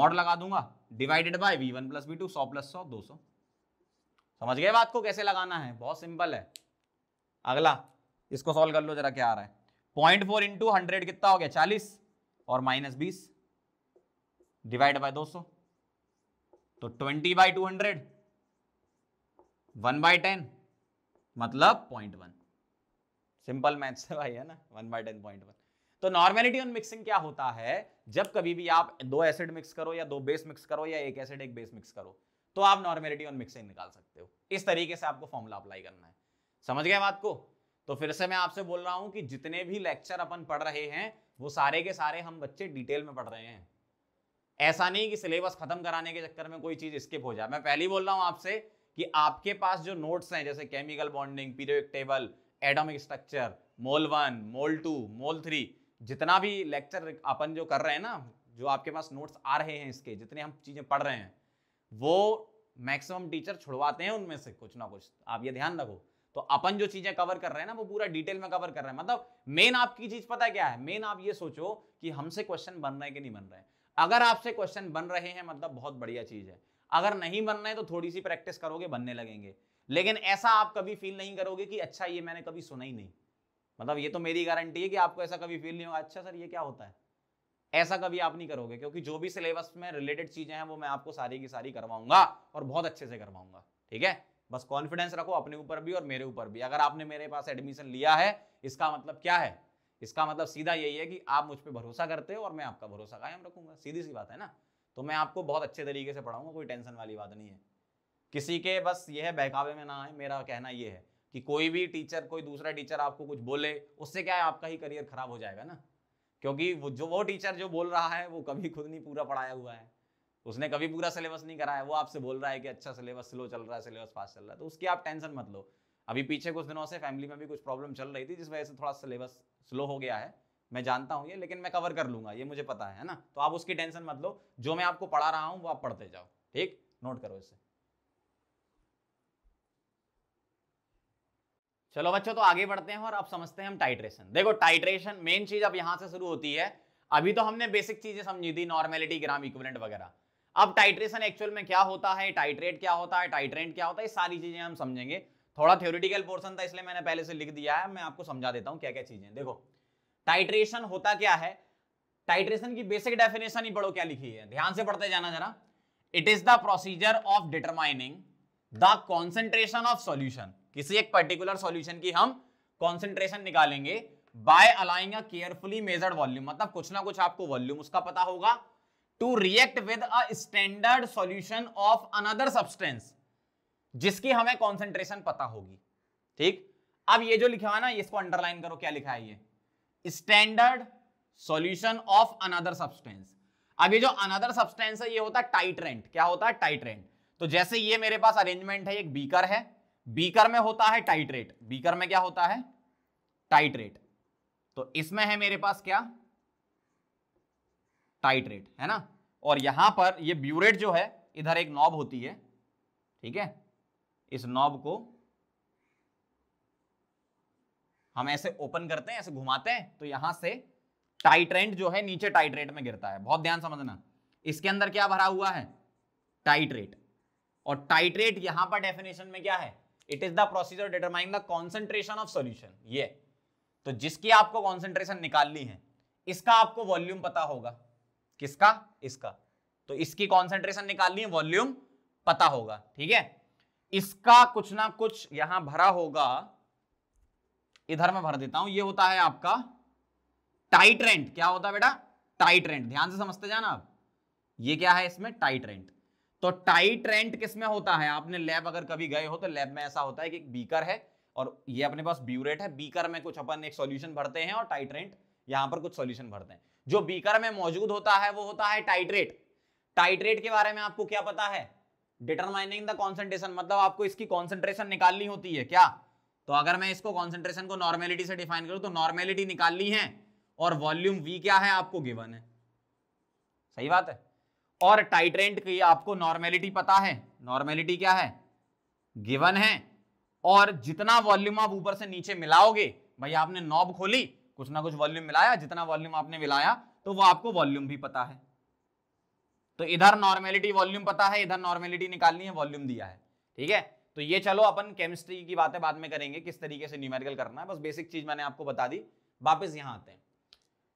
Speaker 1: मॉड लगा दूंगा divided by V one plus V two सौ प्लस सौ दो सौ समझ गए बात को कैसे लगाना है बहुत सिंपल है अगला इसको सॉल्व कर लो जरा क्या आ रहा है पॉइंट फोर इंटू हंड्रेड कितना हो गया चालीस और माइनस बीस डिवाइड बाय दो सौ तो twenty by two hundred one by ten मतलब पॉइंट वन सिंपल मैथ्स है भाई है ना one by ten point one तो नॉर्मेलिटी ऑन मिक्सिंग क्या होता है जब कभी भी आप दो एसिड मिक्स करो या दो बेस मिक्स करो या एक एसिड एक बेस मिक्स करो तो आप नॉर्मेलिटी ऑन मिक्सिंग निकाल सकते हो इस तरीके से आपको फॉर्मूला अप्लाई करना है समझ गए बात को तो फिर से मैं आपसे बोल रहा हूँ कि जितने भी लेक्चर अपन पढ़ रहे हैं वो सारे के सारे हम बच्चे डिटेल में पढ़ रहे हैं ऐसा नहीं कि सिलेबस खत्म कराने के चक्कर में कोई चीज़ स्किप हो जाए मैं पहली बोल रहा हूँ आपसे कि आपके पास जो नोट्स हैं जैसे chemical bonding periodic table atomic structure mole one mole two mole three जितना भी लेक्चर अपन जो कर रहे हैं ना जो आपके पास नोट्स आ रहे हैं इसके जितने हम चीज़ें पढ़ रहे हैं वो मैक्सिमम टीचर छुड़वाते हैं उनमें से कुछ ना कुछ आप ये ध्यान रखो तो अपन जो चीजें कवर कर रहे हैं ना वो पूरा डिटेल में कवर कर रहे हैं मतलब मेन आपकी चीज पता है क्या है मेन आप ये सोचो कि हमसे क्वेश्चन बन रहे हैं कि नहीं बन रहे अगर आपसे क्वेश्चन बन रहे हैं मतलब बहुत बढ़िया चीज है अगर नहीं बन रहे तो थोड़ी सी प्रैक्टिस करोगे बनने लगेंगे लेकिन ऐसा आप कभी फील नहीं करोगे कि अच्छा ये मैंने कभी सुना ही नहीं मतलब ये तो मेरी गारंटी है कि आपको ऐसा कभी फील नहीं होगा अच्छा सर ये क्या होता है ऐसा कभी आप नहीं करोगे क्योंकि जो भी सिलेबस में रिलेटेड चीजें हैं वो मैं आपको सारी की सारी करवाऊंगा और बहुत अच्छे से करवाऊंगा ठीक है बस कॉन्फिडेंस रखो अपने ऊपर भी और मेरे ऊपर भी अगर आपने मेरे पास एडमिशन लिया है इसका मतलब क्या है इसका मतलब सीधा यही है कि आप मुझ पर भरोसा करते हो और मैं आपका भरोसा कायम रखूंगा सीधी सी बात है ना तो मैं आपको बहुत अच्छे तरीके से पढ़ाऊंगा कोई टेंशन वाली बात नहीं है किसी के बस यह है बहकावे में ना आए मेरा कहना ये है कि कोई भी टीचर कोई दूसरा टीचर आपको कुछ बोले उससे क्या है आपका ही करियर खराब हो जाएगा ना क्योंकि वो जो वो टीचर जो बोल रहा है वो कभी खुद नहीं पूरा पढ़ाया हुआ है उसने कभी पूरा सिलेबस नहीं कराया वो आपसे बोल रहा है कि अच्छा सिलेबस स्लो चल रहा है सिलेबस फास्ट चल रहा है तो उसकी आप टेंशन मत लो अभी पीछे कुछ दिनों से फैमिली में भी कुछ प्रॉब्लम चल रही थी जिस वजह से थोड़ा सिलेबस स्लो हो गया है मैं जानता हूँ ये लेकिन मैं कवर कर लूंगा ये मुझे पता है ना तो आप उसकी टेंशन मत लो जो मैं आपको पढ़ा रहा हूँ वो आप पढ़ते जाओ ठीक नोट करो इसे चलो बच्चों तो आगे बढ़ते हैं और अब समझते हैं हम टाइट्रेशन देखो टाइट्रेशन मेन चीज अब यहां से शुरू होती है अभी तो हमने बेसिक चीजें समझी थी नॉर्मेलिटी ग्राम इक्विवेलेंट वगैरह अब टाइट्रेशन एक्चुअल में क्या होता है टाइट्रेट क्या होता है टाइट्रेंट क्या होता है ये सारी चीजें हम समझेंगे थोड़ा थ्योरिटिकल पोर्सन था इसलिए मैंने पहले से लिख दिया है मैं आपको समझा देता हूँ क्या क्या चीजें देखो टाइट्रेशन होता क्या है टाइट्रेशन की बेसिक डेफिनेशन ही पढ़ो क्या लिखी है ध्यान से पढ़ते जाना जरा it is the procedure of determining the concentration of solution किसी एक पर्टिकुलर सॉल्यूशन की हम कॉन्सेंट्रेशन निकालेंगे by allowing a carefully measured volume मतलब कुछ ना कुछ आपको वॉल्यूम उसका पता होगा to react with a standard solution of another substance जिसकी हमें कॉन्सेंट्रेशन पता होगी ठीक अब ये जो लिखा हुआ ना इसको अंडरलाइन करो क्या लिखा है ये standard solution of another substance अब ये जो अनदर सब्सटेंस है ये होता है टाइट्रेंट क्या होता है टाइट्रेंट तो जैसे ये मेरे पास अरेंजमेंट है एक बीकर है बीकर में होता है टाइट्रेट बीकर में क्या होता है टाइट्रेट तो इसमें है मेरे पास क्या टाइट्रेट है ना और यहां पर ये ब्यूरेट जो है इधर एक नॉब होती है ठीक है इस नॉब को हम ऐसे ओपन करते हैं ऐसे घुमाते हैं तो यहां से टाइट्रेंट जो है नीचे टाइट्रेट में गिरता है बहुत ध्यान समझना इसके अंदर क्या भरा हुआ है टाइट्रेट और टाइट्रेट यहां पर डेफिनेशन में क्या है it is the procedure determine the concentration of solution ये तो जिसकी आपको कॉन्सेंट्रेशन निकालनी है इसका आपको वॉल्यूम पता होगा किसका इसका तो इसकी कॉन्सेंट्रेशन निकालनी है वॉल्यूम पता होगा ठीक है इसका कुछ ना कुछ यहां भरा होगा इधर मैं भर देता हूं ये होता है आपका रेंट क्या होता है बेटा रेंट ध्यान से समझते जाना आप ये क्या है इसमें टाइट रेंट तो टाइट रेंट किसमें होता है आपने लैब अगर कभी गए हो तो लैब में ऐसा होता है कि बीकर है और ये अपने पास ब्यूरेट है बीकर में कुछ अपन एक सॉल्यूशन भरते हैं और टाइट रेंट यहां पर कुछ सॉल्यूशन भरते हैं जो बीकर में मौजूद होता है वो होता है टाइट्रेट टाइट्रेट के बारे में आपको क्या पता है डिटरमाइनिंग द कॉन्सेंट्रेशन मतलब आपको इसकी कॉन्सेंट्रेशन निकालनी होती है क्या तो अगर मैं इसको कॉन्सेंट्रेशन को नॉर्मेलिटी से डिफाइन करूं तो नॉर्मेलिटी निकालनी है और वॉल्यूम वी क्या है आपको गिवन है सही बात है और टाइट्रेंट की आपको नॉर्मेलिटी पता है नॉर्मेलिटी क्या है गिवन है और जितना वॉल्यूम आप ऊपर से नीचे मिलाओगे भाई आपने नॉब खोली कुछ ना कुछ वॉल्यूम मिलाया जितना वॉल्यूम आपने मिलाया तो वो आपको वॉल्यूम भी पता है तो इधर नॉर्मेलिटी वॉल्यूम पता है इधर नॉर्मेलिटी निकालनी है वॉल्यूम दिया है ठीक है तो ये चलो अपन केमिस्ट्री की बातें बाद में करेंगे किस तरीके से न्यूमेरिकल करना है बस बेसिक चीज मैंने आपको बता दी वापस यहां आते हैं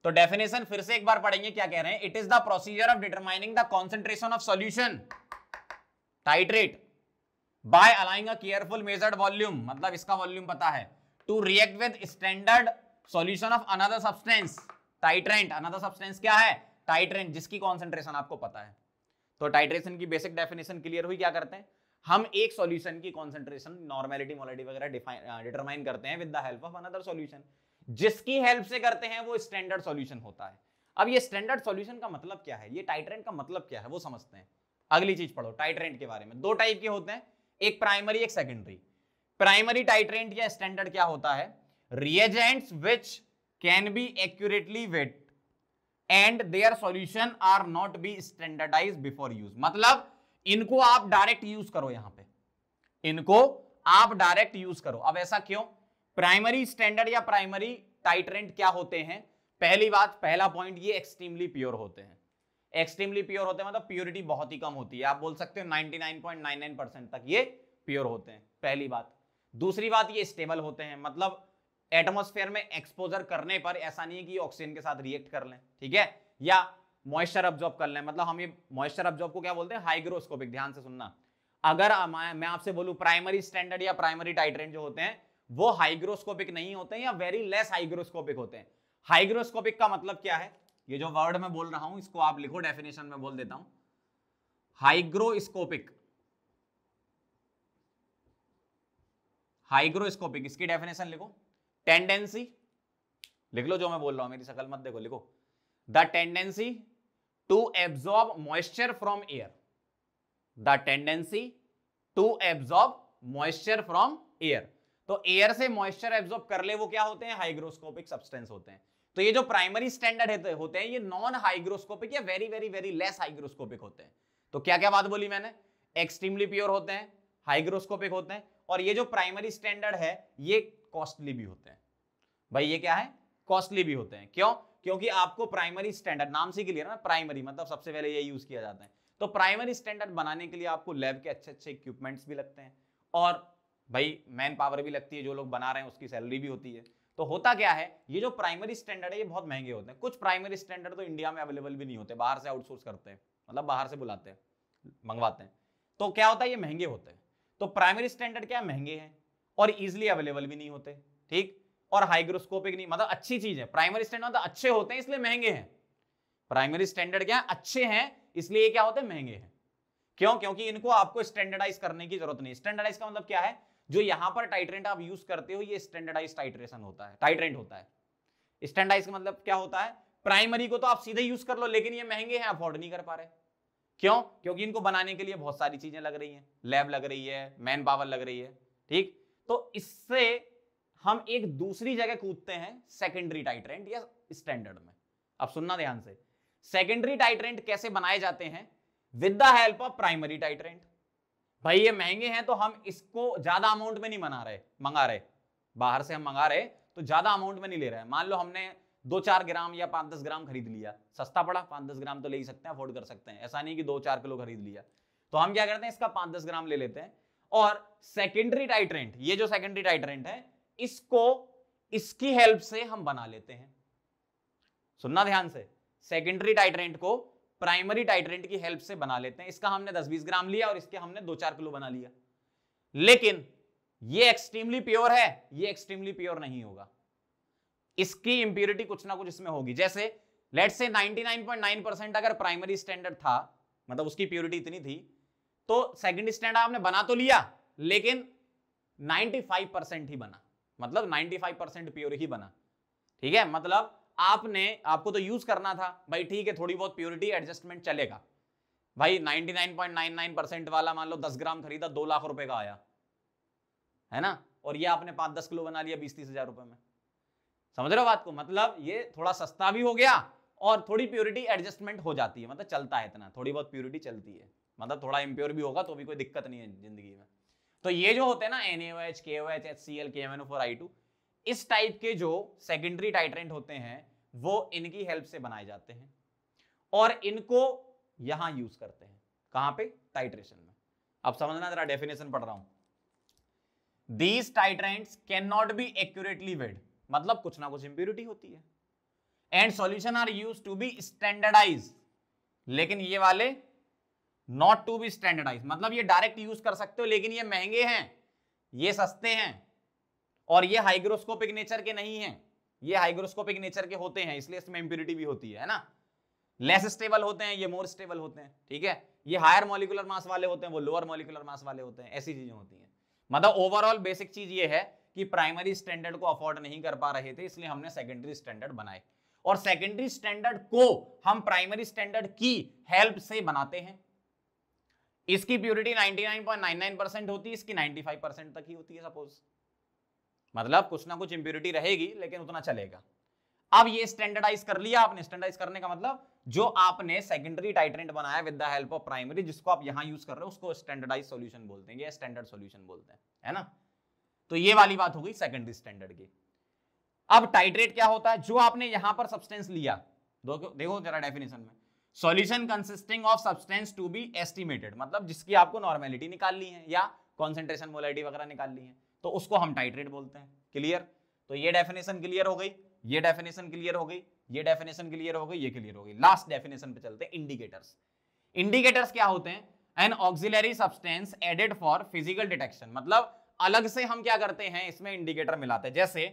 Speaker 1: तो डेफिनेशन फिर से एक बार पढ़ेंगे क्या कह रहे हैं it is the procedure of determining the concentration of solution titrate by allowing a careful measured volume मतलब इसका वॉल्यूम पता है to react with standard solution of another substance titrant another substance क्या है टाइट्रेंट जिसकी कॉन्सेंट्रेशन आपको पता है तो टाइट्रेशन की बेसिक डेफिनेशन क्लियर हुई क्या करते हैं हम एक सॉल्यूशन की कॉन्सेंट्रेशन नॉर्मेलिटी मोलिटी वगैरह डिटरमाइन करते हैं with the help of another solution जिसकी हेल्प से करते हैं वो स्टैंडर्ड सॉल्यूशन होता है अब ये स्टैंडर्ड सॉल्यूशन का मतलब क्या है ये टाइट्रेंट का मतलब क्या है वो समझते हैं अगली चीज पढ़ो टाइट्रेंट के बारे में दो टाइप के होते हैं एक प्राइमरी एक सेकेंडरी प्राइमरी टाइट्रेंट या स्टैंडर्ड क्या होता है reagents which can be accurately wet and their solution are not be standardized before use मतलब इनको आप डायरेक्ट यूज करो यहां पे इनको आप डायरेक्ट यूज करो अब ऐसा क्यों प्राइमरी स्टैंडर्ड या प्राइमरी टाइट्रेंट क्या होते हैं पहली बात पहला पॉइंट ये एक्सट्रीमली प्योर होते हैं एक्सट्रीमली प्योर होते हैं मतलब प्योरिटी बहुत ही कम होती है आप बोल सकते हो 99.99 परसेंट तक ये प्योर होते हैं पहली बात दूसरी बात ये स्टेबल होते हैं मतलब एटमोस्फेयर में एक्सपोजर करने पर ऐसा नहीं है कि ऑक्सीजन के साथ रिएक्ट कर लें ठीक है या मॉइस्चर अब्जॉर्ब कर लें मतलब हम ये मॉइस्चर अब्जॉर्ब को क्या बोलते हैं हाइग्रोस्कोपिक ध्यान से सुनना अगर मैं आपसे बोलूं प्राइमरी स्टैंडर्ड या प्राइमरी टाइट्रेंट जो होते हैं वो हाइग्रोस्कोपिक नहीं होते हैं या वेरी लेस हाइग्रोस्कोपिक होते हैं हाइग्रोस्कोपिक का मतलब क्या है ये जो वर्ड मैं बोल रहा हूं इसको आप लिखो डेफिनेशन में बोल देता हूं हाइग्रोस्कोपिक हाइग्रोस्कोपिक इसकी डेफिनेशन लिखो टेंडेंसी लिख लो जो मैं बोल रहा हूं मेरी सकल मत देखो लिखो the tendency to absorb moisture from air the tendency to absorb moisture from air तो एयर से मॉइस्चर एब्सॉर्ब कर ले वो क्या होते हैं हाइग्रोस्कोपिक सब्सटेंस होते हैं तो ये जो प्राइमरी स्टैंडर्ड है होते हैं ये नॉन हाइग्रोस्कोपिक या very very very less hygroscopic होते हैं तो क्या क्या बात बोली मैंने एक्सट्रीमली प्योर होते हैं हाइग्रोस्कोपिक होते हैं और ये जो प्राइमरी स्टैंडर्ड है ये कॉस्टली भी होते हैं भाई ये क्या है कॉस्टली भी होते हैं क्यों क्योंकि आपको प्राइमरी स्टैंडर्ड नाम से क्लियर है ना प्राइमरी मतलब सबसे पहले ये यूज किया जाता है तो प्राइमरी स्टैंडर्ड बनाने के लिए आपको लैब के अच्छे अच्छे इक्विपमेंट्स भी लगते हैं और भाई मैन पावर भी लगती है जो लोग बना रहे हैं उसकी सैलरी भी होती है तो होता क्या है ये जो प्राइमरी स्टैंडर्ड है ये बहुत महंगे होते हैं कुछ प्राइमरी स्टैंडर्ड तो इंडिया में अवेलेबल भी नहीं होते बाहर से आउटसोर्स करते हैं मतलब बाहर से बुलाते हैं मंगवाते हैं तो क्या होता है ये महंगे होते हैं तो प्राइमरी स्टैंडर्ड क्या महंगे हैं और इजिली अवेलेबल भी नहीं होते ठीक और हाइग्रोस्कोपिक नहीं मतलब अच्छी चीज है प्राइमरी स्टैंडर्ड मतलब अच्छे होते हैं इसलिए महंगे हैं प्राइमरी स्टैंडर्ड क्या अच्छे हैं इसलिए क्या होते हैं महंगे हैं क्यों क्योंकि इनको आपको स्टैंडर्डाइज करने की जरूरत नहीं स्टैंडर्डाइज का मतलब क्या है जो यहां पर टाइट्रेंट आप यूज करते हो ये स्टैंडर्डाइज टाइट्रेशन होता है टाइट्रेंट होता है स्टैंडर्डाइज का मतलब क्या होता है प्राइमरी को तो आप सीधे यूज कर लो लेकिन ये महंगे हैं अफोर्ड नहीं कर पा रहे क्यों क्योंकि इनको बनाने के लिए बहुत सारी चीजें लग रही हैं लैब लग रही है मैन पावर लग रही है ठीक तो इससे हम एक दूसरी जगह कूदते हैं सेकेंडरी टाइट्रेंट या स्टैंडर्ड में अब सुनना ध्यान से सेकेंडरी टाइट्रेंट कैसे बनाए जाते हैं with the help of primary titrant भाई ये महंगे हैं तो हम इसको ज्यादा अमाउंट में नहीं मना रहे मंगा रहे बाहर से हम मंगा रहे तो ज्यादा अमाउंट में नहीं ले रहे मान लो हमने दो चार ग्राम या पांच दस ग्राम खरीद लिया सस्ता पड़ा पांच दस ग्राम तो ले ही सकते हैं अफोर्ड कर सकते हैं ऐसा नहीं कि दो चार किलो खरीद लिया तो हम क्या करते हैं इसका पांच दस ग्राम ले लेते हैं और सेकेंडरी टाइट्रेंट ये जो सेकेंडरी टाइट्रेंट है इसको इसकी हेल्प से हम बना लेते हैं सुनना ध्यान से सेकेंडरी टाइट्रेंट को प्राइमरी टाइट्रेंट की हेल्प से बना लेते हैं इसका हमने 10-20 ग्राम लिया और इसके हमने दो चार किलो बना लिया लेकिन ये एक्सट्रीमली प्योर है ये एक्सट्रीमली प्योर नहीं होगा इसकी इंप्योरिटी कुछ ना कुछ इसमें होगी जैसे लेट से 99.9 परसेंट अगर प्राइमरी स्टैंडर्ड था मतलब उसकी प्योरिटी इतनी थी तो सेकंड स्टैंड आपने बना तो लिया लेकिन 95 परसेंट ही बना मतलब 95 परसेंट प्योर ही बना ठीक है मतलब आपने आपको तो यूज करना था भाई ठीक है थोड़ी बहुत प्योरिटी एडजस्टमेंट चलेगा भाई 99.99 परसेंट वाला मान लो 10 ग्राम खरीदा दो लाख रुपए का आया है ना और ये आपने पांच दस किलो बना लिया बीस तीस हजार रुपए में समझ रहे हो बात को मतलब ये थोड़ा सस्ता भी हो गया और थोड़ी प्योरिटी एडजस्टमेंट हो जाती है मतलब चलता है इतना थोड़ी बहुत प्योरिटी चलती है मतलब थोड़ा इम्प्योर भी होगा तो भी कोई दिक्कत नहीं है जिंदगी में तो ये जो होते हैं ना N H K O H H C L K M N O four I two इस टाइप के जो सेकेंडरी टाइट्रेंट होते हैं वो इनकी हेल्प से बनाए जाते हैं और इनको यहां यूज करते हैं कहां पे टाइट्रेशन में अब समझना जरा डेफिनेशन पढ़ रहा हूं these titrants can not be accurately weighed मतलब कुछ ना कुछ इंप्यूरिटी होती है and solution are used to be standardized लेकिन ये वाले नॉट टू बी स्टैंडर्डाइज मतलब ये डायरेक्ट यूज कर सकते हो लेकिन ये महंगे हैं ये सस्ते हैं और ये हाइग्रोस्कोपिक नेचर के नहीं हैं ये हाइग्रोस्कोपिक नेचर के होते हैं इसलिए इसमें इंप्यूरिटी भी होती है ना लेस स्टेबल होते हैं ये मोर स्टेबल होते हैं ठीक है ये हायर मॉलिकुलर मास वाले होते हैं वो लोअर मॉलिकुलर मास वाले होते हैं ऐसी चीजें होती हैं मतलब ओवरऑल बेसिक चीज ये है कि प्राइमरी स्टैंडर्ड को अफोर्ड नहीं कर पा रहे थे इसलिए हमने सेकेंडरी स्टैंडर्ड बनाए और सेकेंडरी स्टैंडर्ड को हम प्राइमरी स्टैंडर्ड की हेल्प से बनाते हैं इसकी प्योरिटी 99.99 परसेंट होती है इसकी 95 परसेंट तक ही होती है सपोज मतलब कुछ ना कुछ इंप्योरिटी रहेगी लेकिन उतना चलेगा अब ये स्टैंडर्डाइज कर लिया आपने स्टैंडर्डाइज करने का मतलब जो आपने सेकेंडरी टाइट्रेंट बनाया with the help of primary जिसको आप यहां यूज कर रहे हो उसको स्टैंडर्डाइज सॉल्यूशन बोलते हैं ये स्टैंडर्ड सॉल्यूशन बोलते हैं है ना तो ये वाली बात हो गई सेकेंडरी स्टैंडर्ड की अब टाइट्रेट क्या होता है जो आपने यहां पर सब्सटेंस लिया देखो जरा डेफिनेशन में solution consisting of substance to be estimated मतलब जिसकी आपको नॉर्मेलिटी निकालनी है या कॉन्सेंट्रेशन मोलाइटी वगैरह निकालनी है तो उसको हम टाइट्रेट बोलते हैं क्लियर तो ये डेफिनेशन क्लियर हो गई ये डेफिनेशन क्लियर हो गई ये डेफिनेशन क्लियर हो गई ये क्लियर हो गई लास्ट डेफिनेशन पे चलते हैं इंडिकेटर्स इंडिकेटर्स क्या होते हैं an auxiliary substance added for physical detection मतलब अलग से हम क्या करते हैं इसमें इंडिकेटर मिलाते हैं जैसे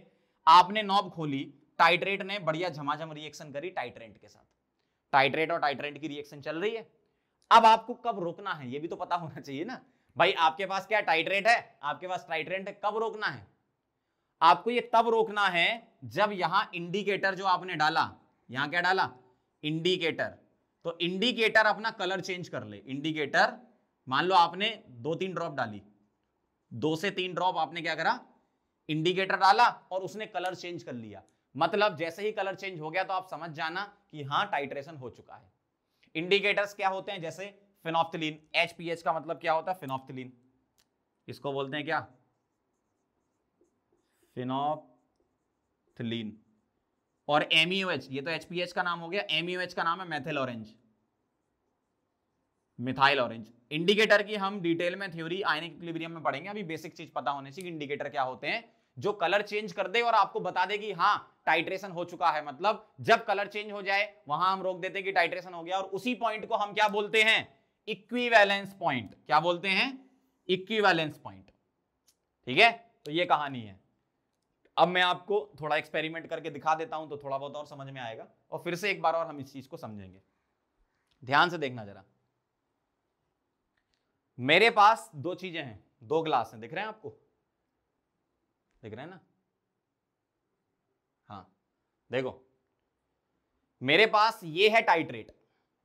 Speaker 1: आपने नॉब खोली टाइट्रेट ने बढ़िया झमाझम रिएक्शन करी टाइट्रेंट के साथ टाइट्रेट और टाइट्रेट की रिएक्शन चल रही है अब आपको कब रोकना है ये भी तो पता होना चाहिए ना भाई आपके पास क्या टाइट्रेट है आपके पास टाइट्रेट है कब रोकना है आपको ये तब रोकना है जब यहां इंडिकेटर जो आपने डाला यहां क्या डाला इंडिकेटर तो इंडिकेटर अपना कलर चेंज कर ले इंडिकेटर मान लो आपने दो तीन ड्रॉप डाली दो से तीन ड्रॉप आपने क्या करा इंडिकेटर डाला और उसने कलर चेंज कर लिया मतलब जैसे ही कलर चेंज हो गया तो आप समझ जाना कि हाँ टाइट्रेशन हो चुका है इंडिकेटर्स क्या होते हैं जैसे फिनॉफ्थलीन एच का मतलब क्या होता है फिनॉफ्थलीन इसको बोलते हैं क्या फिनॉफ्थलीन और एमयूएच e ये तो एच का नाम हो गया एमयूएच e का नाम है methyl orange methyl orange indicator की हम डिटेल में थ्योरी आयनिक इक्विलिब्रियम में पढ़ेंगे अभी बेसिक चीज पता होने चाहिए इंडिकेटर क्या होते हैं जो कलर चेंज कर दे और आपको बता दे कि हाँ टाइट्रेशन हो चुका है मतलब जब कलर चेंज हो जाए वहां हम रोक देते कि टाइट्रेशन हो गया और उसी पॉइंट को हम क्या बोलते हैं इक्विवेलेंस पॉइंट क्या बोलते हैं इक्विवेलेंस पॉइंट ठीक है तो ये कहानी है अब मैं आपको थोड़ा एक्सपेरिमेंट करके दिखा देता हूं तो थोड़ा बहुत और समझ में आएगा और फिर से एक बार और हम इस चीज को समझेंगे ध्यान से देखना जरा मेरे पास दो चीजें हैं दो ग्लास हैं दिख रहे हैं आपको दिख रहा है ना हाँ देखो मेरे पास ये है टाइट्रेट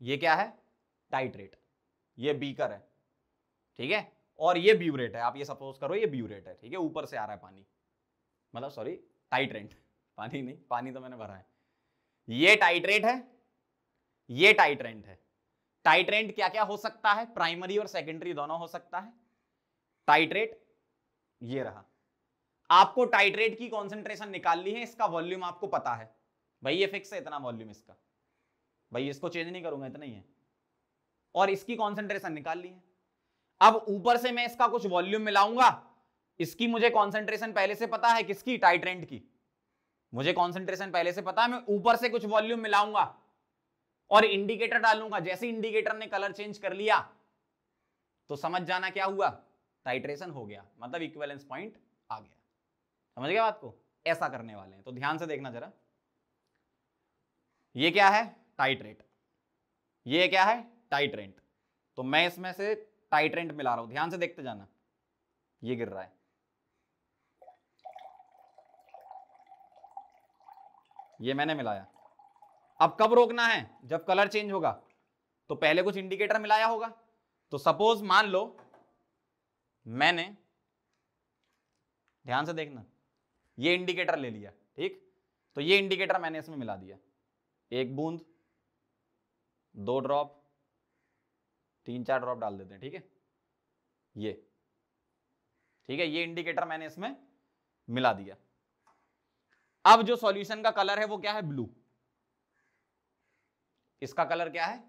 Speaker 1: ये क्या है टाइट्रेट ये बीकर है ठीक है और ये ब्यूरेट है आप ये सपोज करो ये ब्यूरेट है ठीक है ऊपर से आ रहा है पानी मतलब सॉरी टाइट्रेंट पानी नहीं पानी तो मैंने भरा है ये टाइट्रेट है ये टाइट्रेंट है टाइट्रेंट क्या क्या हो सकता है प्राइमरी और सेकेंडरी दोनों हो सकता है टाइट्रेट ये रहा आपको टाइट्रेट की कॉन्सेंट्रेशन निकालनी है इसका वॉल्यूम आपको पता है भाई ये फिक्स है इतना वॉल्यूम इसका भाई इसको चेंज नहीं करूंगा इतना ही है और इसकी कॉन्सेंट्रेशन निकाल ली है अब ऊपर से मैं इसका कुछ वॉल्यूम मिलाऊंगा इसकी मुझे कॉन्सेंट्रेशन पहले से पता है किसकी टाइट्रेंट की मुझे कॉन्सेंट्रेशन पहले से पता है मैं ऊपर से कुछ वॉल्यूम मिलाऊंगा और इंडिकेटर डालूंगा जैसे इंडिकेटर ने कलर चेंज कर लिया तो समझ जाना क्या हुआ टाइट्रेशन हो गया मतलब इक्वेलेंस पॉइंट आ गया समझ गया बात को ऐसा करने वाले हैं तो ध्यान से देखना जरा ये क्या है टाइट रेट ये क्या है टाइट रेंट तो मैं इसमें से टाइट रेंट मिला रहा हूं ध्यान से देखते जाना ये गिर रहा है ये मैंने मिलाया अब कब रोकना है जब कलर चेंज होगा तो पहले कुछ इंडिकेटर मिलाया होगा तो सपोज मान लो मैंने ध्यान से देखना ये इंडिकेटर ले लिया ठीक तो ये इंडिकेटर मैंने इसमें मिला दिया एक बूंद दो ड्रॉप तीन चार ड्रॉप डाल देते हैं ठीक है ये ठीक है ये इंडिकेटर मैंने इसमें मिला दिया अब जो सॉल्यूशन का कलर है वो क्या है ब्लू इसका कलर क्या है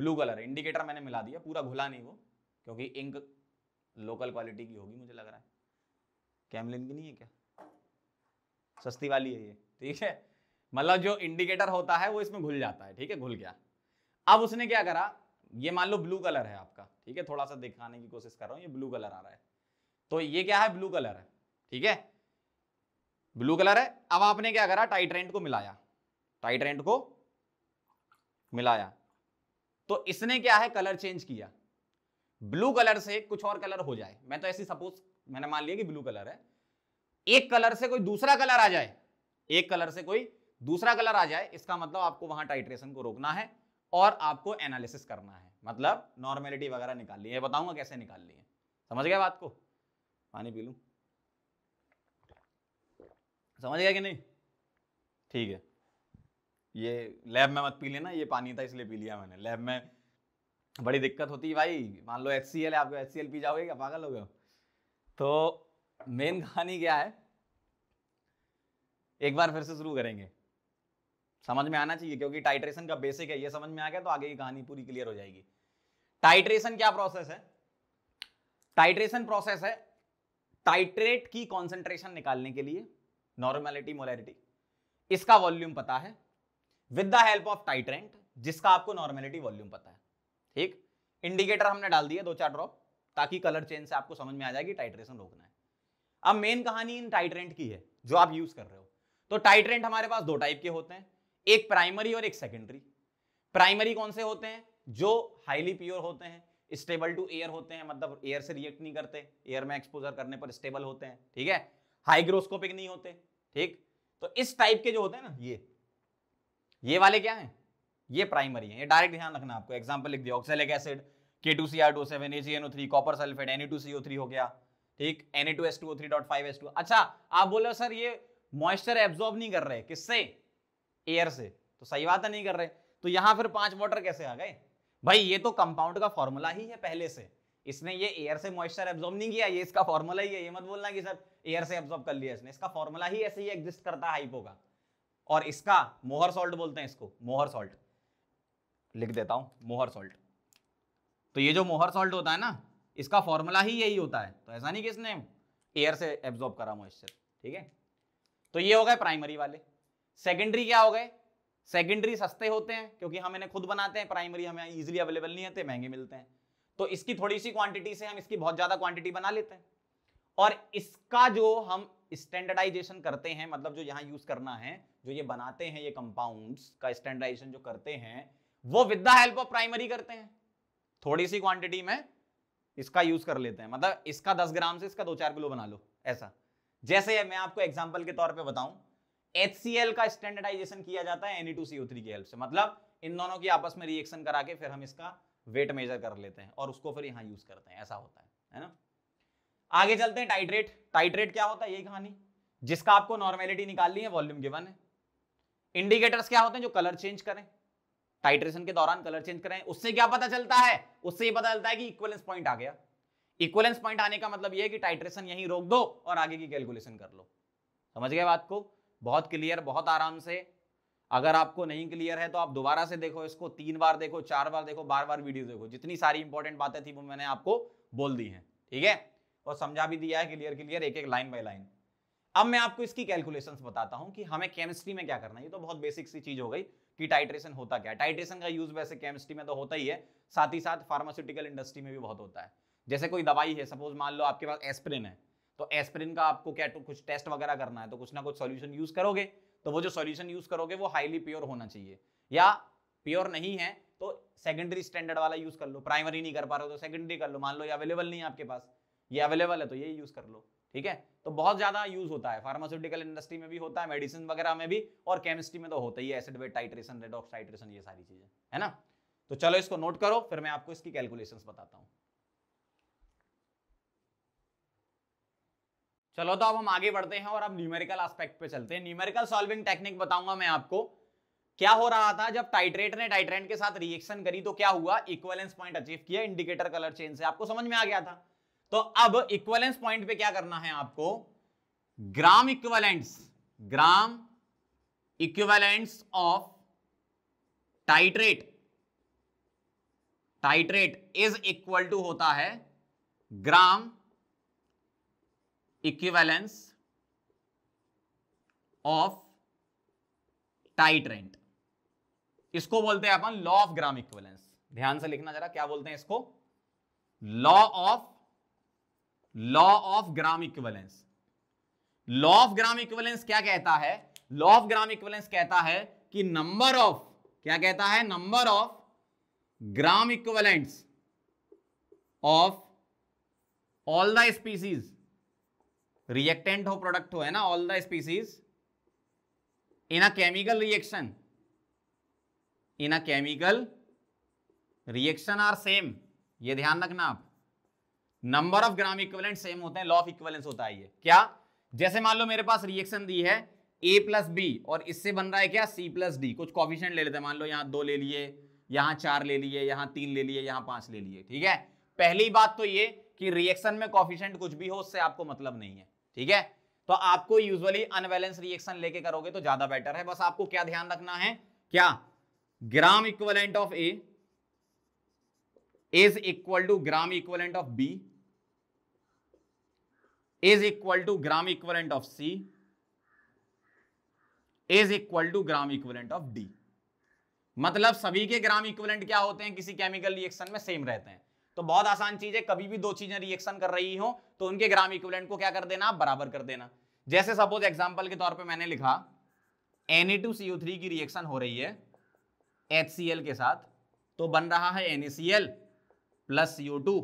Speaker 1: ब्लू कलर है इंडिकेटर मैंने मिला दिया पूरा घुला नहीं वो क्योंकि इंक लोकल क्वालिटी की होगी मुझे लग रहा है कैमलिन की नहीं है क्या सस्ती वाली है ये ठीक है मतलब जो इंडिकेटर होता है वो इसमें घुल जाता है ठीक है घुल गया अब उसने क्या करा ये मान लो ब्लू कलर है आपका ठीक है थोड़ा सा दिखाने की कोशिश कर रहा हूँ ये ब्लू कलर आ रहा है तो ये क्या है ब्लू कलर है ठीक है ब्लू कलर है अब आपने क्या करा टाइट्रेंट को मिलाया टाइट्रेंट को मिलाया तो इसने क्या है कलर चेंज किया ब्लू कलर से कुछ और कलर हो जाए मैं तो ऐसी सपोज मैंने मान लिया कि ब्लू कलर है एक कलर से कोई दूसरा कलर आ जाए एक कलर से कोई दूसरा कलर आ जाए इसका मतलब आपको वहां टाइट्रेशन को रोकना है और आपको एनालिसिस करना है मतलब नॉर्मेलिटी वगैरह निकाल ली है बताऊंगा कैसे निकाल ली है समझ गया बात को पानी पी लू समझ गया कि नहीं ठीक है ये लैब में मत पी लेना ये पानी था इसलिए पी लिया मैंने लैब में बड़ी दिक्कत होती है भाई मान लो एच है आपको एच पी जाओगे क्या पागल हो गए तो मेन कहानी क्या है एक बार फिर से शुरू करेंगे समझ में आना चाहिए क्योंकि टाइट्रेशन का बेसिक है ये समझ में आ गया तो आगे की कहानी पूरी क्लियर हो जाएगी टाइट्रेशन क्या प्रोसेस है टाइट्रेशन प्रोसेस है टाइट्रेट की कॉन्सेंट्रेशन निकालने के लिए नॉर्मेलिटी मोलैरिटी इसका वॉल्यूम पता है with the help of titrant जिसका आपको नॉर्मेलिटी वॉल्यूम पता है ठीक इंडिकेटर हमने डाल दिया दो चार ड्रॉप ताकि कलर चेंज से आपको समझ में आ जाएगी टाइट्रेशन रोकना है अब मेन कहानी इन टाइटरेंट की है जो आप यूज कर रहे हो तो टाइटरेंट हमारे पास दो टाइप के होते हैं एक प्राइमरी और एक सेकेंडरी प्राइमरी कौन से होते हैं जो हाईली प्योर होते हैं स्टेबल टू एयर होते हैं मतलब एयर से रिएक्ट नहीं करते एयर में एक्सपोजर करने पर स्टेबल होते हैं ठीक है हाइग्रोस्कोपिक नहीं होते ठीक तो इस टाइप के जो होते हैं ना ये ये वाले क्या हैं ये प्राइमरी है ये डायरेक्ट ध्यान रखना आपको एग्जांपल लिख दिया oxalic acid K two C R two seven A C N O three copper sulphate N two C O three हो गया ठीक एन अच्छा आप बोले सर ये मॉइस्चर एब्जॉर्ब नहीं कर रहे किससे एयर से तो सही बात है नहीं कर रहे तो यहां फिर पांच वाटर कैसे आ गए भाई ये तो कंपाउंड का फॉर्मूला ही है पहले से इसने ये एयर से मॉइस्चर एब्जॉर्ब नहीं किया ये इसका फॉर्मूला ही है ये मत बोलना कि सर एयर से एब्जॉर्ब कर लिया इसने इसका फॉर्मूला ही ऐसे ही एग्जिस्ट करता है हाइपो का और इसका मोहर सॉल्ट बोलते हैं इसको मोहर सॉल्ट लिख देता हूं मोहर सॉल्ट तो ये जो मोहर सॉल्ट होता है ना इसका फॉर्मूला ही यही होता है तो ऐसा नहीं कि इसने एयर से एब्जॉर्ब करा मॉइस्चर ठीक है तो ये हो गए प्राइमरी वाले सेकेंडरी क्या हो गए सेकेंडरी सस्ते होते हैं क्योंकि हम इन्हें खुद बनाते हैं प्राइमरी हमें इजिली अवेलेबल नहीं होते महंगे मिलते हैं तो इसकी थोड़ी सी क्वांटिटी से हम इसकी बहुत ज़्यादा क्वांटिटी बना लेते हैं और इसका जो हम स्टैंडर्डाइजेशन करते हैं मतलब जो यहां यूज़ करना है जो ये बनाते हैं ये कंपाउंड्स का स्टैंडर्डाइजेशन जो करते हैं वो with the help of primary करते हैं थोड़ी सी क्वांटिटी में इसका यूज कर लेते हैं मतलब इसका दस ग्राम से इसका दो चार किलो बना लो ऐसा जैसे मैं आपको एग्जाम्पल के तौर पर बताऊं एच का स्टैंडर्डाइजेशन किया जाता है Na2CO3 e की हेल्प से मतलब इन दोनों की आपस में रिएक्शन करा के फिर हम इसका वेट मेजर कर लेते हैं और उसको फिर यहाँ यूज करते हैं ऐसा होता है है ना आगे चलते हैं टाइट्रेट टाइट्रेट क्या होता है यही कहानी जिसका आपको नॉर्मेलिटी निकालनी है वॉल्यूम गिवन है इंडिकेटर्स क्या होते हैं जो कलर चेंज करें टाइट्रेशन के दौरान कलर चेंज करें उससे क्या पता चलता है उससे ये पता चलता है कि इक्वलेंस पॉइंट आ गया इक्वलेंस पॉइंट आने का मतलब ये है कि टाइट्रेशन यहीं रोक दो और आगे की कैलकुलेशन कर लो समझ गए बात को बहुत क्लियर बहुत आराम से अगर आपको नहीं क्लियर है तो आप दोबारा से देखो इसको तीन बार देखो चार बार देखो बार बार वीडियो देखो जितनी सारी इंपॉर्टेंट बातें थी वो मैंने आपको बोल दी हैं ठीक है और समझा भी दिया है क्लियर क्लियर एक एक लाइन बाय लाइन अब मैं आपको इसकी कैलकुलेशंस बताता हूं कि हमें केमिस्ट्री में क्या करना है ये तो बहुत बेसिक सी चीज हो गई कि टाइट्रेशन होता क्या टाइट्रेशन का यूज वैसे केमिस्ट्री में तो होता ही है साथ ही साथ फार्मास्यूटिकल इंडस्ट्री में भी बहुत होता है जैसे कोई दवाई है सपोज मान लो आपके पास एस्प्रिन है तो एस्प्रिन का आपको क्या तो कुछ टेस्ट वगैरह करना है तो कुछ ना कुछ सोल्यूशन यूज करोगे तो वो जो सोल्यूशन यूज करोगे वो हाईली प्योर होना चाहिए या प्योर नहीं है तो सेकेंडरी स्टैंडर्ड वाला यूज कर लो प्राइमरी नहीं कर पा रहे हो तो सेकेंडरी कर लो मान लो ये अवेलेबल नहीं है आपके पास ये अवेलेबल है तो ये यूज कर लो ठीक है तो बहुत ज्यादा यूज होता है फार्मास्यूटिकल इंडस्ट्री में भी होता है मेडिसिन वगैरह में भी और केमिस्ट्री में तो होता ही है acid wait titration redox titration ये सारी चीजें है ना तो चलो इसको नोट करो फिर मैं आपको इसकी कैलकुलेशंस बताता हूँ चलो तो अब हम आगे बढ़ते हैं और अब न्यूमेरिकल एस्पेक्ट पे चलते हैं न्यूमेरिकल सॉल्विंग टेक्निक बताऊंगा मैं आपको क्या हो रहा था जब टाइट्रेट ने टाइट्रेंट के साथ रिएक्शन करी तो क्या हुआ इक्वलेंस पॉइंट अचीव किया इंडिकेटर कलर चेंज से आपको समझ में आ गया था तो अब इक्वलेंस पॉइंट पे क्या करना है आपको gram equivalents gram equivalents of titrate titrate is equal to होता है ग्राम इक्विवेलेंस ऑफ टाइट्रेंट इसको बोलते हैं अपन लॉ ऑफ ग्राम इक्विवेलेंस ध्यान से लिखना जरा क्या बोलते हैं इसको law of law of gram equivalence law of gram equivalence क्या कहता है लॉ ऑफ ग्राम इक्वलेंस कहता है कि नंबर ऑफ क्या कहता है number of gram equivalents of all the species reactant हो प्रोडक्ट हो है ना all the species in a chemical reaction in a chemical reaction are same ये ध्यान रखना आप number of gram equivalent same होते हैं लॉ ऑफ इक्वलेंस होता है ये क्या जैसे मान लो मेरे पास रिएक्शन दी है ए प्लस बी और इससे बन रहा है क्या सी प्लस डी कुछ कॉफिशेंट ले लेते हैं मान लो यहाँ दो ले लिए यहाँ चार ले लिए यहाँ तीन ले लिए यहाँ पांच ले लिए ठीक है पहली बात तो ये कि रिएक्शन में कॉफिशेंट कुछ भी हो उससे आपको मतलब नहीं है ठीक है तो आपको यूजली अनबैलेंस रिएक्शन लेके करोगे तो ज्यादा बेटर है बस आपको क्या ध्यान रखना है क्या gram equivalent of A is equal to gram equivalent of B is equal to gram equivalent of C is equal to gram equivalent of D. मतलब सभी के ग्राम इक्विवेलेंट क्या होते हैं किसी केमिकल रिएक्शन में सेम रहते हैं तो बहुत आसान चीज है कभी भी दो चीजें रिएक्शन कर रही हो तो उनके ग्राम इक्विवेलेंट को क्या कर देना आप बराबर कर देना जैसे सपोज एग्जांपल के तौर पे मैंने लिखा टू सी थ्री की रिएक्शन हो रही है एल के साथ तो बन रहा है L plus two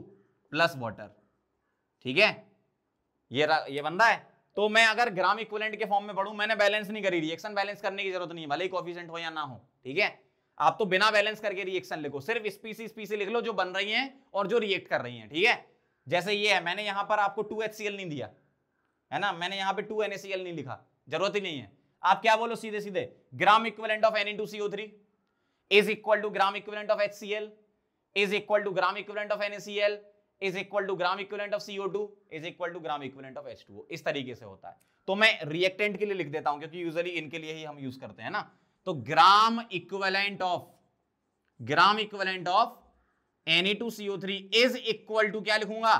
Speaker 1: plus water ठीक है ये ये बन रहा है तो मैं अगर ग्राम इक्वलेंट के फॉर्म में पढ़ू मैंने बैलेंस नहीं करी रिएक्शन बैलेंस करने की जरूरत नहीं है भले ही कॉफिशेंट हो या ना हो ठीक है आप तो बिना बैलेंस करके रिएक्शन लिखो सिर्फ स्पीसी स्पीसी लिख लो जो बन रही है और जो रिएक्ट कर रही है ठीक है जैसे ये है मैंने यहां पर आपको टू नहीं दिया है ना मैंने यहाँ पे टू नहीं लिखा जरूरत ही नहीं है आप क्या बोलो सीधे सीधे gram equivalent of N in into C O three is equal to gram equivalent of H C L is equal to gram equivalent of N A C L is equal to gram equivalent of C O two is equal to gram equivalent of H two इस तरीके से होता है तो मैं reactant के लिए लिख देता हूं क्योंकि यूजली इनके लिए ही हम यूज करते हैं ना तो gram equivalent of gram equivalent of any two C O three is equal to क्या लिखूंगा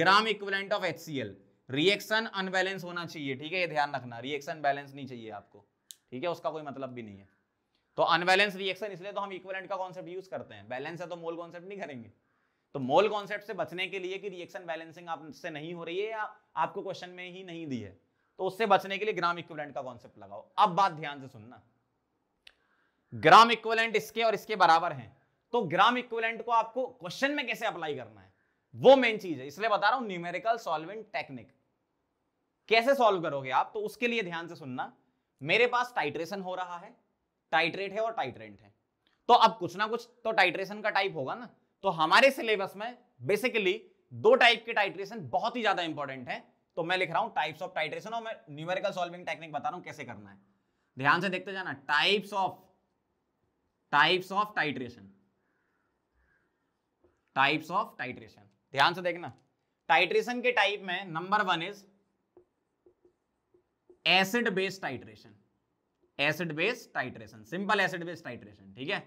Speaker 1: gram equivalent of H C L reaction unbalance होना चाहिए ठीक है ये ध्यान रखना रिएक्शन बैलेंस नहीं चाहिए आपको ठीक है उसका कोई मतलब भी नहीं है तो अनबैलेंस रिएक्शन इसलिए तो हम इक्वलेंट का कॉन्सेप्ट यूज करते हैं बैलेंस है तो मोल कॉन्सेप्ट नहीं करेंगे तो मोल कॉन्सेप्ट से बचने के लिए कि रिएक्शन बैलेंसिंग आपसे नहीं हो रही है या आपको क्वेश्चन में ही नहीं दी है तो उससे बचने के लिए ग्राम इक्विवेलेंट का कॉन्सेप्ट लगाओ अब बात ध्यान से सुनना ग्राम इक्विवेलेंट इसके और इसके बराबर है तो ग्राम इक्विवेलेंट को आपको क्वेश्चन में कैसे अप्लाई करना है वो मेन चीज है इसलिए बता रहा हूं न्यूमेरिकल सॉल्विंग टेक्निक कैसे सॉल्व करोगे आप तो उसके लिए ध्यान से सुनना मेरे पास टाइट्रेशन हो रहा है टाइट्रेट है और टाइट्रेंट है तो अब कुछ ना कुछ तो टाइट्रेशन का टाइप होगा ना तो हमारे सिलेबस में बेसिकली दो टाइप के टाइट्रेशन बहुत ही ज्यादा इंपॉर्टेंट है तो मैं लिख रहा हूं टाइप्स ऑफ टाइट्रेशन और मैं न्यूमेरिकल सॉल्विंग टेक्निक बता रहा हूं कैसे करना है ध्यान से देखते जाना types of types of titration types of titration ध्यान से देखना टाइट्रेशन के टाइप में number one is acid based titration acid based titration simple acid based titration ठीक है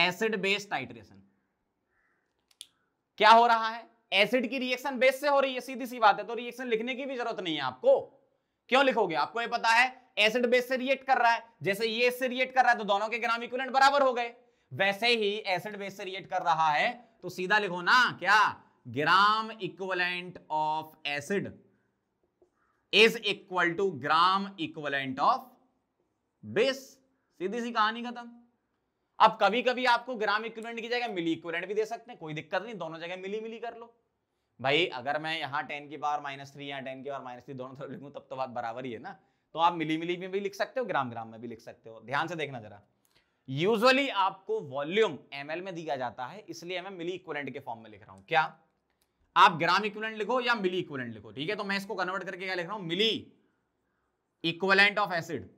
Speaker 1: एसिड बेस टाइट्रेशन क्या हो रहा है एसिड की रिएक्शन बेस से हो रही है सीधी सी बात है तो रिएक्शन लिखने की भी जरूरत नहीं है आपको क्यों लिखोगे आपको ये पता है एसिड बेस से रिएक्ट कर रहा है जैसे ये इससे रिएक्ट कर रहा है तो दोनों के ग्राम इक्विवेलेंट बराबर हो गए वैसे ही एसिड बेस से रिएक्ट कर रहा है तो सीधा लिखो ना क्या gram equivalent of acid is equal to gram equivalent of base सीधी सी कहानी खत्म अब कभी कभी आपको ग्राम इक्विवेलेंट की जगह मिली इक्विवेलेंट भी दे सकते हैं कोई दिक्कत नहीं दोनों जगह मिली मिली कर लो भाई अगर मैं यहाँ टेन की पावर माइनस थ्री या टेन की पावर माइनस थ्री दोनों तरफ लिखूँ तब तो बात बराबर ही है ना तो आप मिली मिली में भी लिख सकते हो ग्राम ग्राम में भी लिख सकते हो ध्यान से देखना जरा यूजली आपको वॉल्यूम एम में दिया जाता है इसलिए मैं मिली इक्वलेंट के फॉर्म में लिख रहा हूँ क्या आप ग्राम इक्वलेंट लिखो या मिली इक्वलेंट लिखो ठीक है तो मैं इसको कन्वर्ट करके क्या लिख रहा हूँ मिली इक्वलेंट ऑफ एसिड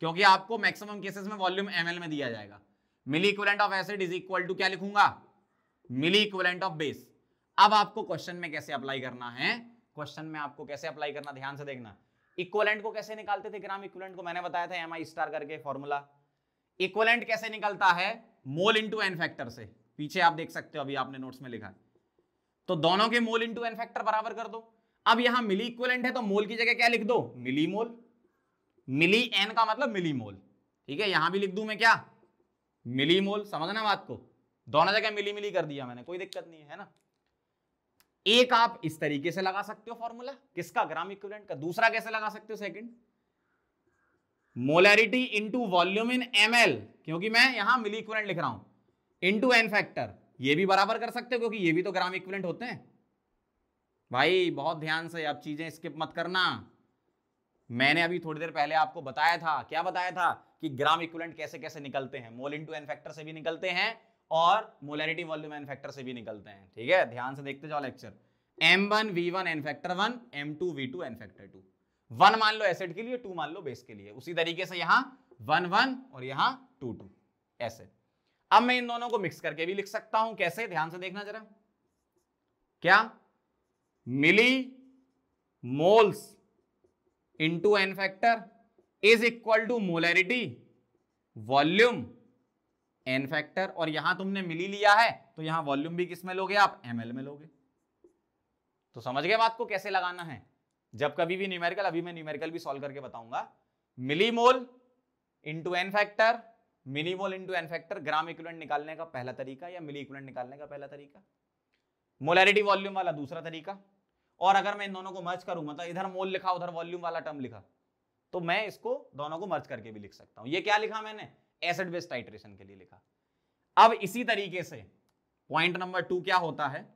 Speaker 1: क्योंकि आपको मैक्सिमम केसेस में वॉल्यूम एम में दिया जाएगा milli equivalent of acid is equal to क्या लिखूंगा मिली इक्वलेंट ऑफ बेस अब आपको क्वेश्चन में कैसे अप्लाई करना है क्वेश्चन में आपको कैसे अप्लाई करना ध्यान से देखना इक्वलेंट को कैसे निकालते थे ग्राम इक्वलेंट को मैंने बताया था एम आई स्टार करके फॉर्मूला इक्वलेंट कैसे निकलता है मोल इंटू एन फैक्टर से पीछे आप देख सकते हो अभी आपने नोट्स में लिखा तो दोनों के मोल इंटू एन फैक्टर बराबर कर दो अब यहां मिली इक्वलेंट है तो मोल की जगह क्या लिख दो मिली मोल मिली एन का मतलब मिली मोल ठीक है यहां भी लिख दू मैं क्या मिली मोल समझना बात को दोनों जगह मिली मिली कर दिया मैंने कोई दिक्कत नहीं है ना एक आप इस तरीके से लगा सकते हो फॉर्मूला किसका ग्राम इक्विवेलेंट का दूसरा कैसे लगा सकते हो second molarity into volume in M L क्योंकि मैं यहां मिली इक्विवेलेंट लिख रहा हूं इनटू एन फैक्टर ये भी बराबर कर सकते हो क्योंकि ये भी तो ग्राम इक्विवेलेंट होते हैं भाई बहुत ध्यान से आप चीजें स्किप मत करना मैंने अभी थोड़ी देर पहले आपको बताया था क्या बताया था कि ग्राम इक्वलेंट कैसे कैसे निकलते हैं मोल इंटू एन फैक्टर से भी निकलते हैं और मोलरिटी वॉल्यूम एन फैक्टर से भी निकलते हैं ठीक है ध्यान से देखते जाओ lecture M one V one N factor one M two V two N factor two one मान लो एसिड के लिए टू मान लो बेस के लिए उसी तरीके से यहाँ वन वन और यहाँ टू टू ऐसे अब मैं इन दोनों को मिक्स करके भी लिख सकता हूं कैसे ध्यान से देखना जरा क्या milli moles into N factor is equal to molarity volume n factor और यहां तुमने मिली लिया है तो यहां वॉल्यूम भी किसमें लोगे आप एम में लोगे तो समझ गए बात को कैसे लगाना है जब कभी भी न्यूमेरिकल अभी मैं न्यूमेरिकल भी सॉल्व करके बताऊंगा मिली मोल इंटू एन फैक्टर मिली मोल into N factor gram equivalent निकालने का पहला तरीका या मिली इक्वलेंट निकालने का पहला तरीका मोलैरिटी वॉल्यूम वाला दूसरा तरीका और अगर मैं इन दोनों को मर्ज करूं मतलब इधर मोल लिखा उधर वॉल्यूम वाला टर्म लिखा तो मैं इसको दोनों को मर्ज करके भी लिख सकता हूं ये क्या लिखा मैंने एसिड बेस टाइट्रेशन के लिए लिखा अब इसी तरीके से पॉइंट नंबर टू क्या होता है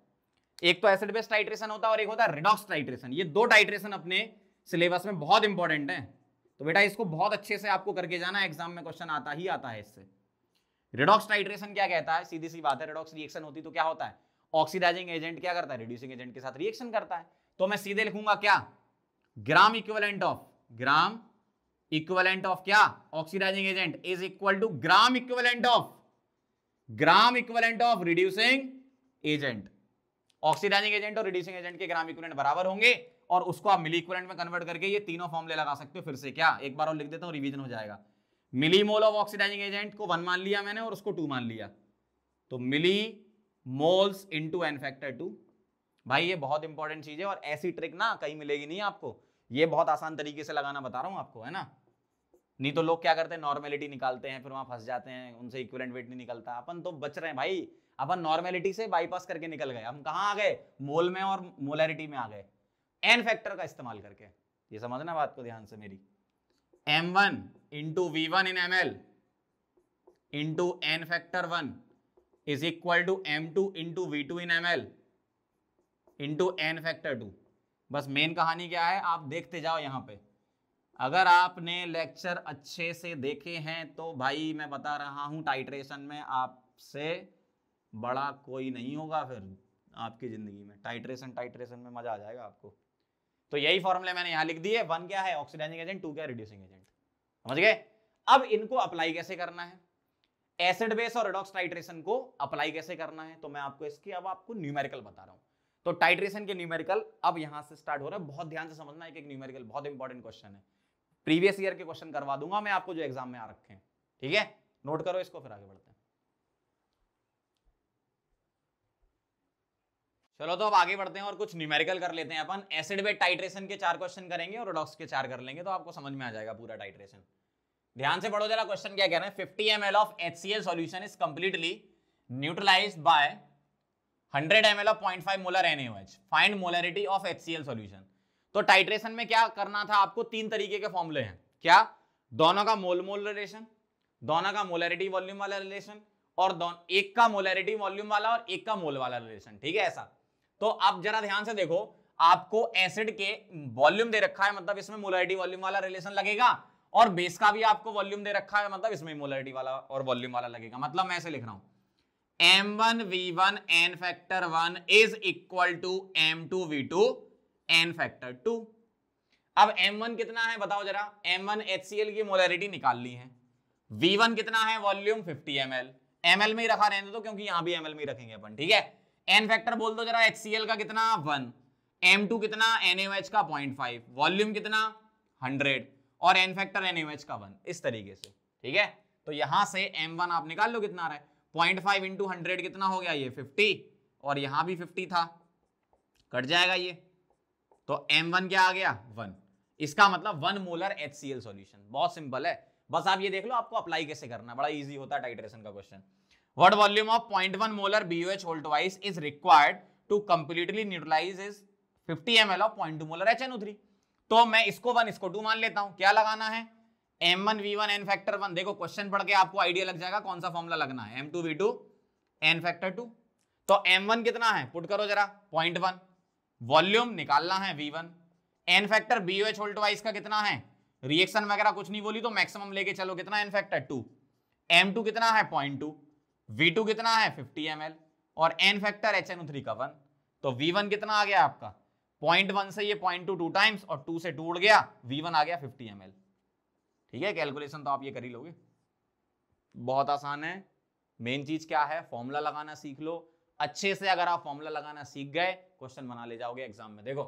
Speaker 1: एक तो एसिड बेस टाइट्रेशन होता है और एक होता है रिडॉक्स टाइट्रेशन ये दो टाइट्रेशन अपने सिलेबस में बहुत इंपॉर्टेंट है तो बेटा इसको बहुत अच्छे से आपको करके जाना एग्जाम में क्वेश्चन आता ही आता है इससे रिडॉक्स टाइट्रेशन क्या कहता है सीधी सी बात है रिडॉक्स रिएक्शन होती तो क्या होता है ऑक्सीडाइजिंग एजेंट क्या करता है रिड्यूसिंग एजेंट के साथ रिएक्शन करता है तो मैं सीधे लिखूंगा क्या gram equivalent of gram equivalent of क्या oxidising agent is equal to gram equivalent of gram equivalent of reducing agent oxidising agent और रिड्यूसिंग एजेंट के ग्राम इक्वलेंट बराबर होंगे और उसको आप मिली इक्वलेंट में कन्वर्ट करके ये तीनों फॉर्मले लगा सकते हो फिर से क्या एक बार और लिख देता हूँ रिविजन हो जाएगा milli mole of oxidising agent को वन मान लिया मैंने और उसको टू मान लिया तो milli moles into N factor two भाई ये बहुत इंपॉर्टेंट चीज है और ऐसी ट्रिक ना कहीं मिलेगी नहीं आपको ये बहुत आसान तरीके से लगाना बता रहा हूँ आपको है ना नहीं तो लोग क्या करते हैं नॉर्मेलिटी निकालते हैं फिर वहां फंस जाते हैं उनसे इक्वलेंट वेट नहीं निकलता अपन तो बच रहे हैं भाई अपन नॉर्मेलिटी से बाईपास करके निकल गए हम कहाँ आ गए मोल में और मोलैरिटी में आ गए एन फैक्टर का इस्तेमाल करके ये समझना बात को ध्यान से मेरी M one into V one in M L into N factor one is equal to M two into V two in M L into N factor two बस मेन कहानी क्या है आप देखते जाओ यहाँ पे अगर आपने लेक्चर अच्छे से देखे हैं तो भाई मैं बता रहा हूँ टाइट्रेशन में आपसे बड़ा कोई नहीं होगा फिर आपकी ज़िंदगी में टाइट्रेशन टाइट्रेशन में मज़ा आ जाएगा आपको तो यही फॉर्मूले मैंने यहाँ लिख दिए वन क्या है ऑक्सीडाइजिंग एजेंट टू क्या रिड्यूसिंग एजेंट समझ गए अब इनको अप्लाई कैसे करना है एसिड बेस और रिडॉक्स टाइट्रेशन को अप्लाई कैसे करना है तो मैं आपको इसकी अब आपको न्यूमेरिकल बता रहा हूँ तो टाइट्रेशन के न्यूमेरिकल अब यहां से स्टार्ट हो रहा है बहुत ध्यान से समझना एक एक न्यूमेरिकल बहुत इंपॉर्टेंट क्वेश्चन है प्रीवियस ईयर के क्वेश्चन करवा दूंगा मैं आपको जो एग्जाम में आ रखे हैं ठीक है नोट करो इसको फिर आगे बढ़ते हैं चलो तो अब आगे बढ़ते हैं और कुछ न्यूमेरिकल कर लेते हैं अपन एसिड बेट टाइट्रेशन के चार क्वेश्चन करेंगे और रोडॉक्स के चार कर लेंगे तो आपको समझ में आ जाएगा पूरा टाइट्रेशन ध्यान से पढ़ो जरा क्वेश्चन क्या कह रहे हैं 50 ml of H HCl solution is completely neutralized by 100 ml of 0.5 molar NaOH find molarity of HCl solution तो टाइट्रेशन में क्या करना था आपको तीन तरीके के फॉर्मुले हैं क्या दोनों का मोल मोल रिलेशन दोनों का मोलरिटी वॉल्यूम वाला रिलेशन और दोनों एक का मोलरिटी वॉल्यूम वाला और एक का मोल वाला रिलेशन ठीक है ऐसा तो आप जरा ध्यान से देखो आपको एसिड के वॉल्यूम दे रखा है मतलब इसमें मोलरिटी वॉल्यूम वाला रिलेशन लगेगा और बेस का भी आपको वॉल्यूम दे रखा है मतलब इसमें मोलरिटी वाला और वॉल्यूम वाला लगेगा मतलब मैं ऐसे लिख रहा हूं M one V one N factor one is equal to M two V two N factor two अब एम वन कितना है बताओ जरा M one H C L की मोलरिटी निकाल ली है वी वन कितना है volume fifty M L M L में ही रखा रहने दो क्योंकि यहां भी एम एल में ही रखेंगे अपन ठीक है एन फैक्टर बोल दो जरा एच सी एल का कितना वन एम टू कितना एन एम एच का पॉइंट फाइव वॉल्यूम कितना हंड्रेड और N factor N M H का वन इस तरीके से ठीक है तो यहां से एम वन आप निकाल लो कितना आ रहा है पॉइंट फाइव इंटू हंड्रेड कितना हो गया ये फिफ्टी और यहां भी फिफ्टी था कट जाएगा ये तो एम वन क्या आ गया वन इसका मतलब one molar H C L solution बहुत सिंपल है बस आप ये देख लो आपको अप्लाई कैसे करना बड़ा इजी होता है टाइट्रेशन का question what volume of point one molar B H whole twice is required to completely neutralize is fifty M L of point two molar H N three तो मैं इसको वन इसको टू मान लेता हूं क्या लगाना है M one V one N factor one देखो क्वेश्चन पढ़ के आपको आइडिया लग जाएगा कौन सा फॉर्मुला लगना है M two V two N factor two तो एम वन कितना है पुट करो जरा पॉइंट वन वॉल्यूम निकालना है V one N factor B H whole twice का कितना है रिएक्शन वगैरह कुछ नहीं बोली तो मैक्सिमम लेके चलो कितना N factor two M two कितना है पॉइंट टू वी टू कितना है फिफ्टी एम एल और N factor H N three का वन तो वी वन कितना आ गया आपका पॉइंट वन से ये पॉइंट टू टू टाइम्स और टू से टू उड़ गया वी वन आ गया फिफ्टी एम एल ठीक है कैलकुलेशन तो आप ये कर ही लोगे बहुत आसान है मेन चीज क्या है फॉर्मूला लगाना सीख लो अच्छे से अगर आप फॉर्मूला लगाना सीख गए क्वेश्चन बना ले जाओगे एग्जाम में देखो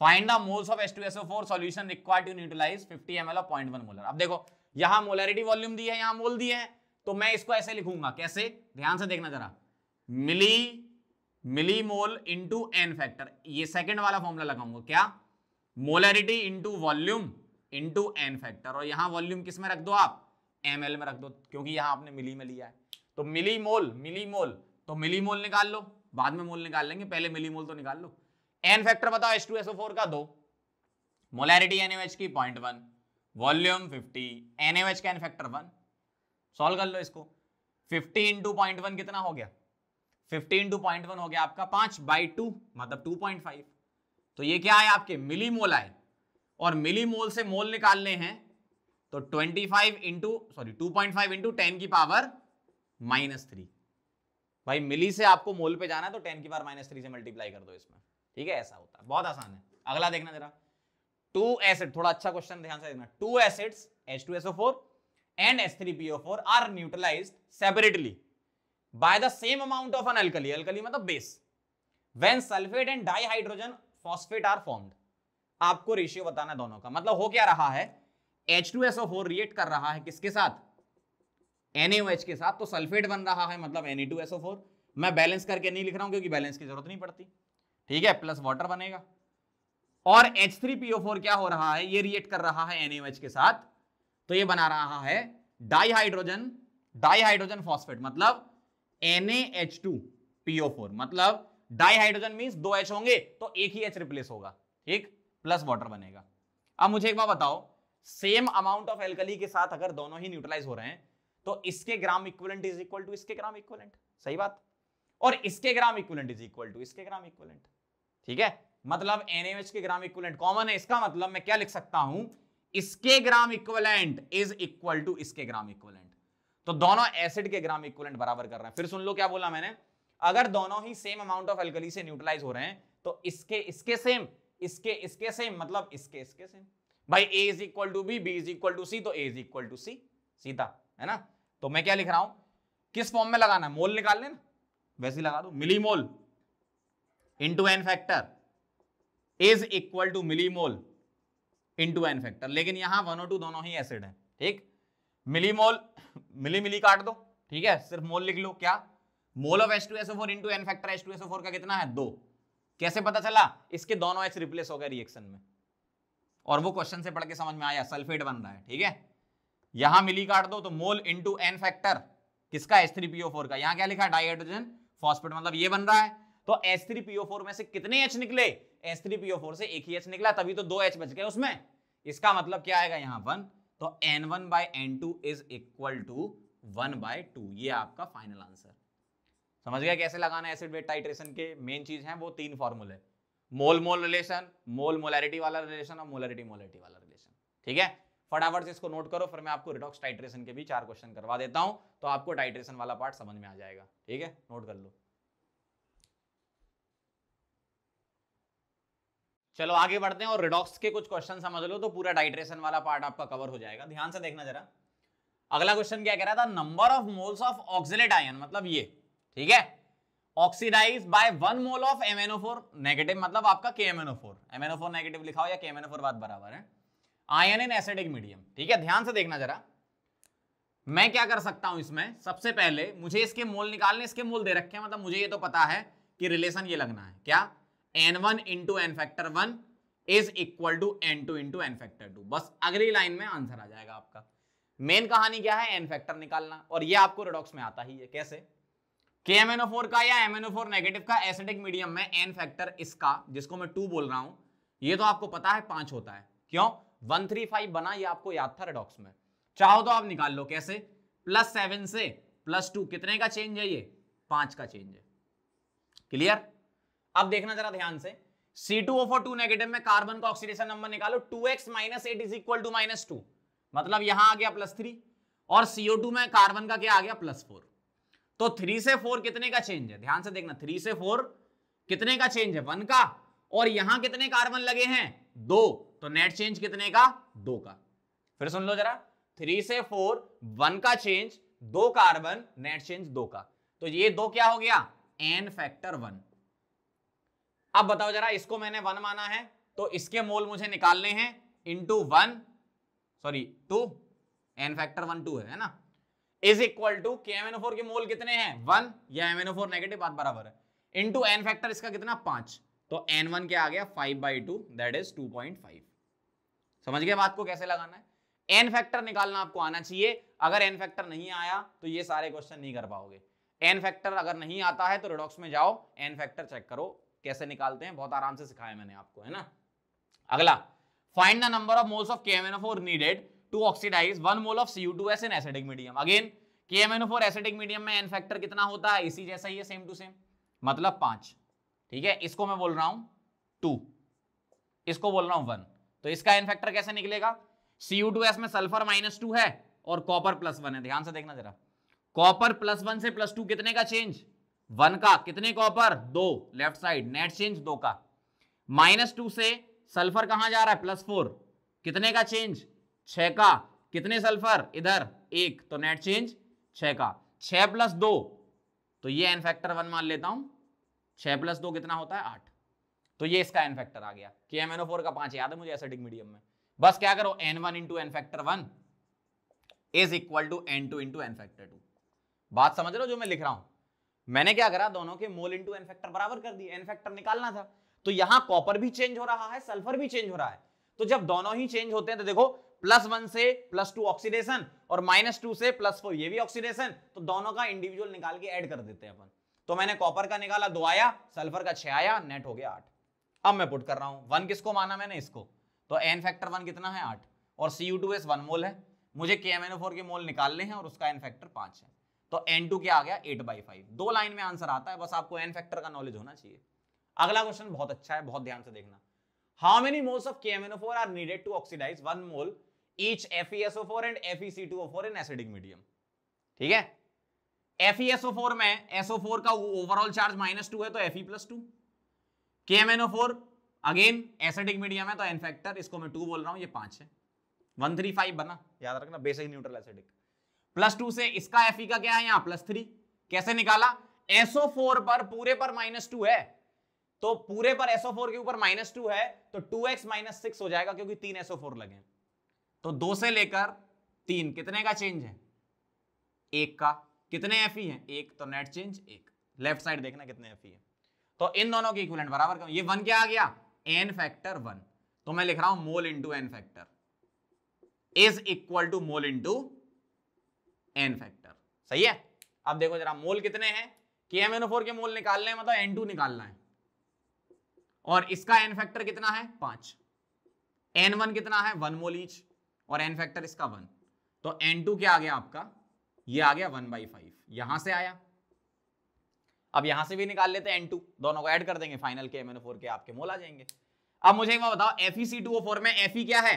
Speaker 1: find the moles of H2SO4 solution required to neutralize 50 ml of 0.1 molar अब देखो यहां मोलरिटी वॉल्यूम दी है यहां मोल दिए हैं तो मैं इसको ऐसे लिखूंगा कैसे ध्यान से देखना जरा मिली मिली मोल इंटू एन फैक्टर ये सेकंड वाला फॉर्मूला लगाऊंगा क्या molarity into volume into N factor और यहां वॉल्यूम किस में रख दो आप एम एल में रख दो क्योंकि यहां आपने मिली में लिया है तो मिली मोल मिली मोल तो मिली मोल निकाल लो बाद में मोल निकाल लेंगे पहले मिली मोल तो निकाल लो एन फैक्टर बताओ एस टू एसओ फोर का दो मोलैरिटी एनएमएच की point one volume fifty NMH का एन फैक्टर वन सॉल्व कर लो इसको फिफ्टी इंटू पॉइंट वन कितना हो गया फिफ्टी इंटू पॉइंट वन हो गया आपका पांच बाई टू मतलब टू पॉइंट फाइव तो ये क्या है आपके मिली मोल आए और मिली मोल से मोल निकालने हैं तो 25 five into sorry two point five ten की पावर माइनस थ्री भाई मिली से आपको मोल पे जाना है तो 10 की पावर माइनस थ्री से मल्टीप्लाई कर दो इसमें ठीक है ऐसा होता है बहुत आसान है अगला देखना जरा टू एसिड थोड़ा अच्छा क्वेश्चन ध्यान से देखना two acids H two SO four and S three PO four are neutralize separately by the same amount of an alkali alkali मतलब base when sulphate and di hydrogen phosphate are formed आपको ratio बताना है दोनों का मतलब हो क्या रहा है H two S O four react कर रहा है किसके साथ NaOH के साथ तो सल्फेट बन रहा है मतलब Na2SO4 मैं बैलेंस करके नहीं लिख रहा हूं क्योंकि बैलेंस की जरूरत नहीं पड़ती ठीक है प्लस वाटर बनेगा और H3PO4 क्या हो रहा है ये रिएक्ट कर रहा है NaOH के साथ तो ये बना रहा है डाईहाइड्रोजन डाईहाइड्रोजन फॉस्फेट मतलब NaH2PO4 मतलब डाईहाइड्रोजन मीन दो एच होंगे तो एक ही एच रिप्लेस होगा ठीक प्लस वाटर बनेगा अब मुझे एक बार बताओ सेम अमाउंट ऑफ एल्कली के साथ अगर दोनों ही न्यूट्रलाइज हो रहे हैं तो इसके gram equivalent is equal to इसके ग्राम इक्वलेंट सही बात और इसके gram equivalent is equal to इसके ग्राम इक्वलेंट ठीक है मतलब एनएमएच के ग्राम इक्वलेंट कॉमन है इसका मतलब मैं क्या लिख सकता हूं इसके gram equivalent is equal to इसके ग्राम इक्वलेंट तो दोनों एसिड के ग्राम इक्वलेंट बराबर कर रहे हैं फिर सुन लो क्या बोला मैंने अगर दोनों ही सेम अमाउंट ऑफ एल्कली से न्यूट्रलाइज हो रहे हैं तो इसके इसके सेम इसके इसके सेम मतलब इसके इसके सेम भाई A is equal to B B is equal to C तो A is equal to C सीधा है ना तो मैं क्या लिख रहा हूं किस फॉर्म में लगाना है मोल निकाल लेना वैसे लगा दो मिली मोल into N factor is equal to milli mole into N factor लेकिन यहां वन और टू दोनों ही एसिड है ठीक मिली मोल मिली मिली काट दो ठीक है सिर्फ मोल लिख लो क्या mole of S two S O four into N factor S two S O four का कितना है दो कैसे पता चला इसके दोनों एच रिप्लेस हो गए रिएक्शन में और वो क्वेश्चन से पढ़ के समझ में आया सल्फेट बन रहा है ठीक है यहां मिली काट दो तो मोल इंटू एन फैक्टर किसका एस थ्री पीओ फोर का यहां क्या लिखा है डाइहाइड्रोजन फॉस्फेट मतलब ये बन रहा है तो एस थ्री पीओ फोर में से कितने एच निकले एस थ्री पीओ फोर से एक ही एच निकला तभी तो दो एच बच गए उसमें इसका मतलब क्या आएगा यहां वन तो N one by N two is equal to one by two ये आपका फाइनल आंसर समझ गया कैसे लगाना एसिड वेट टाइट्रेशन के मेन चीज है वो तीन फॉर्मूले mole mole relation mole molarity वाला रिलेशन और मोलैरिटी मोलैरिटी वाला रिलेशन ठीक है फटाफट से इसको नोट करो फिर मैं आपको रिडॉक्स टाइट्रेशन के भी चार क्वेश्चन करवा देता हूं तो आपको टाइट्रेशन वाला पार्ट समझ में आ जाएगा ठीक है नोट कर लो चलो आगे बढ़ते हैं और रिडॉक्स के कुछ क्वेश्चन समझ लो तो पूरा डाइट्रेशन वाला पार्ट आपका कवर हो जाएगा ध्यान से देखना जरा अगला क्वेश्चन क्या कह रहा था number of moles of oxalate ion मतलब ये ठीक है oxidize by one mole of M four negative मतलब आपका K M M four four negative लिखा हो या के एम फोर बात बराबर है आयन इन एसिडिक मीडियम ठीक है ध्यान से देखना जरा मैं क्या कर सकता हूं इसमें सबसे पहले मुझे इसके मोल निकालने इसके मोल दे रखे हैं मतलब मुझे ये तो पता है कि रिलेशन ये लगना है क्या N one into N factor one is equal to N two into N factor two बस अगली लाइन में आंसर आ जाएगा आपका मेन कहानी क्या है एन फैक्टर निकालना और ये आपको रेडॉक्स में आता ही है कैसे KMnO4 का या एमएनओ नेगेटिव का एसिडिक मीडियम में एन फैक्टर इसका जिसको मैं टू बोल रहा हूं ये तो आपको पता है पांच होता है क्यों वन थ्री फाइव बना ये आपको याद था रेडॉक्स में चाहो तो आप निकाल लो कैसे प्लस सेवन से प्लस टू कितने का चेंज है ये पांच का चेंज है क्लियर अब देखना जरा ध्यान से C two O four two negative में कार्बन का ऑक्सीडेशन नंबर निकालो two X minus eight is equal to minus two मतलब यहां आ गया प्लस थ्री और सीओ टू में कार्बन का क्या आ गया प्लस फोर तो थ्री से फोर कितने का चेंज है ध्यान से देखना थ्री से फोर कितने का चेंज है वन का और यहां कितने कार्बन लगे हैं दो तो नेट चेंज कितने का दो का फिर सुन लो जरा थ्री से फोर वन का चेंज दो कार्बन नेट चेंज दो का तो ये दो क्या हो गया एन फैक्टर वन अब बताओ जरा इसको मैंने वन माना है तो इसके मोल मुझे निकालने हैं into one sorry two N factor one two है ना is equal to K M के मोल कितने हैं वन या एम नेगेटिव बात बराबर है इन टू एन फैक्टर इसका कितना पांच तो एन वन क्या आ गया five by two that is two point five समझ गया बात को कैसे लगाना है एन फैक्टर निकालना आपको आना चाहिए अगर एन फैक्टर नहीं आया तो ये सारे क्वेश्चन नहीं कर पाओगे एन फैक्टर अगर नहीं आता है तो रिडॉक्स में जाओ एन फैक्टर चेक करो कैसे निकालते हैं बहुत आराम से सिखाया मैंने आपको है ना अगला find the number of moles of K M needed to oxidize one mole of CU two S in acidic medium again K M NO four acidic medium में एन फैक्टर कितना होता है इसी जैसा ही है सेम टू सेम मतलब पांच ठीक है इसको मैं बोल रहा हूं टू इसको बोल रहा हूं वन तो इसका एन फैक्टर कैसे निकलेगा सीयू टू एस में सल्फर माइनस टू है और कॉपर प्लस वन है ध्यान से देखना जरा कॉपर प्लस वन से प्लस टू कितने का चेंज वन का कितने कॉपर दो लेफ्ट साइड नेट चेंज दो का माइनस टू से सल्फर कहां जा रहा है प्लस फोर कितने का चेंज छह का कितने सल्फर इधर एक तो नेट चेंज छह का छः प्लस दो तो ये एन फैक्टर वन मान लेता हूं छह प्लस दो कितना होता है आठ तो ये इसका एन फैक्टर आ गया कि एम एनओ फोर का पांच याद है मुझे एसिडिक मीडियम में बस क्या करो N one into N factor one is equal to N two into N factor two बात समझ रहे हो जो मैं लिख रहा हूं मैंने क्या करा दोनों के मोल इंटू एन फैक्टर बराबर कर दिए एन फैक्टर निकालना था तो यहां कॉपर भी चेंज हो रहा है सल्फर भी चेंज हो रहा है तो जब दोनों ही चेंज होते हैं तो देखो प्लस वन से प्लस टू ऑक्सीडेशन और माइनस टू से प्लस फोर ये भी ऑक्सीडेशन तो दोनों का इंडिविजुअल निकाल के ऐड कर देते हैं अपन तो मैंने कॉपर का निकाला दो आया सल्फर का छह आया नेट हो गया आठ अब मैं पुट कर रहा हूं वन किसको माना मैंने इसको तो एन फैक्टर वन कितना है आठ और C U two S one mole है मुझे के एम एन ओ फोर के मोल निकालने हैं और उसका एन फैक्टर पांच है तो एन टू क्या आ गया एट बाई फाइव दो लाइन में आंसर आता है बस आपको एन फैक्टर का नॉलेज होना चाहिए अगला क्वेश्चन बहुत अच्छा है बहुत ध्यान से देखना how many moles of K M N O four are needed to oxidize one mole H F F four and C two O four in acidic medium ठीक है एफ फोर e में एसओ फोर का overall charge minus two है तो Fe plus two K M N O four again acidic medium है तो N factor इसको मैं टू बोल रहा हूं ये पांच है वन थ्री फाइव बना याद रखना basic neutral acidic plus two से इसका Fe का क्या है यहां प्लस थ्री कैसे निकाला एसओ फोर पर पूरे पर माइनस टू है तो पूरे पर एसओ फोर के ऊपर माइनस टू है तो टू एक्स माइनस सिक्स हो जाएगा क्योंकि तीन एसओ फोर लगे हैं तो दो से लेकर तीन कितने का चेंज है एक का कितने एफ ई e है एक तो नेट चेंज एक लेफ्ट साइड देखना कितने एफ ई e है तो इन दोनों के इक्विलेंट बराबर ये वन क्या आ गया एन फैक्टर वन तो मैं लिख रहा हूं mole into N factor is equal to mole into N factor सही है अब देखो जरा मोल कितने हैं के एम एनओ फोर के मोल निकालने हैं मतलब एन टू निकालना है और इसका एन फैक्टर कितना है पांच एन वन कितना है वन मोल ईच और एन फैक्टर इसका वन तो एन टू क्या आ गया आपका ये आ गया वन बाई फाइव यहां से आया अब यहां से भी निकाल लेते हैं एन टू दोनों को ऐड कर देंगे फाइनल के एम फोर के आपके मोल आ जाएंगे अब मुझे एक बार बताओ F E C two O four में एफ ई e क्या है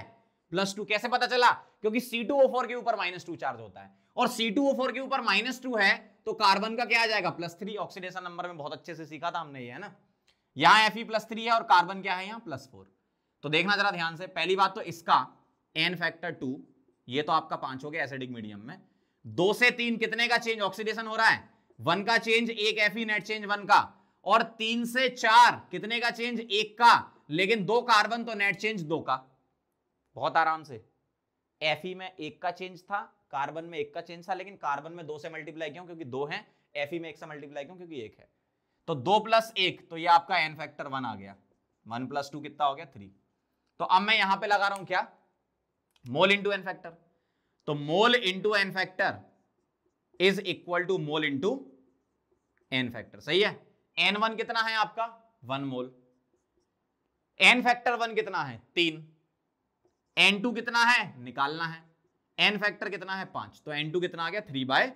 Speaker 1: प्लस टू कैसे पता चला क्योंकि सी टू ओ फोर के ऊपर माइनस टू चार्ज होता है और सी टू ओ फोर के ऊपर माइनस टू है तो कार्बन का क्या आ जाएगा प्लस थ्री ऑक्सीडेशन नंबर में बहुत अच्छे से सीखा था हमने ये है ना यहाँ एफ ई प्लस थ्री है और कार्बन क्या है यहाँ प्लस फोर तो देखना जरा ध्यान से पहली बात तो इसका एन फैक्टर टू ये तो आपका पांच हो गया एसिडिक मीडियम में दो से तीन कितने का चेंज ऑक्सीडेशन हो रहा है वन का चेंज एक एफ नेट चेंज वन का और तीन से चार कितने का चेंज एक का लेकिन दो कार्बन तो नेट चेंज दो का बहुत आराम से एफ में एक का चेंज था कार्बन में एक का चेंज था लेकिन कार्बन में दो से मल्टीप्लाई क्यों क्योंकि दो है एफ में एक से मल्टीप्लाई क्यों क्योंकि एक है तो दो प्लस एक तो ये आपका एन फैक्टर वन आ गया वन प्लस टू कितना हो गया थ्री तो अब मैं यहां पे लगा रहा हूं क्या मोल इंटू एन फैक्टर तो mole into N factor is equal to mole into N factor सही है एन वन कितना है आपका one mole N factor one कितना है तीन एन टू कितना है निकालना है एन फैक्टर कितना है पांच तो एन टू कितना आ गया थ्री बाय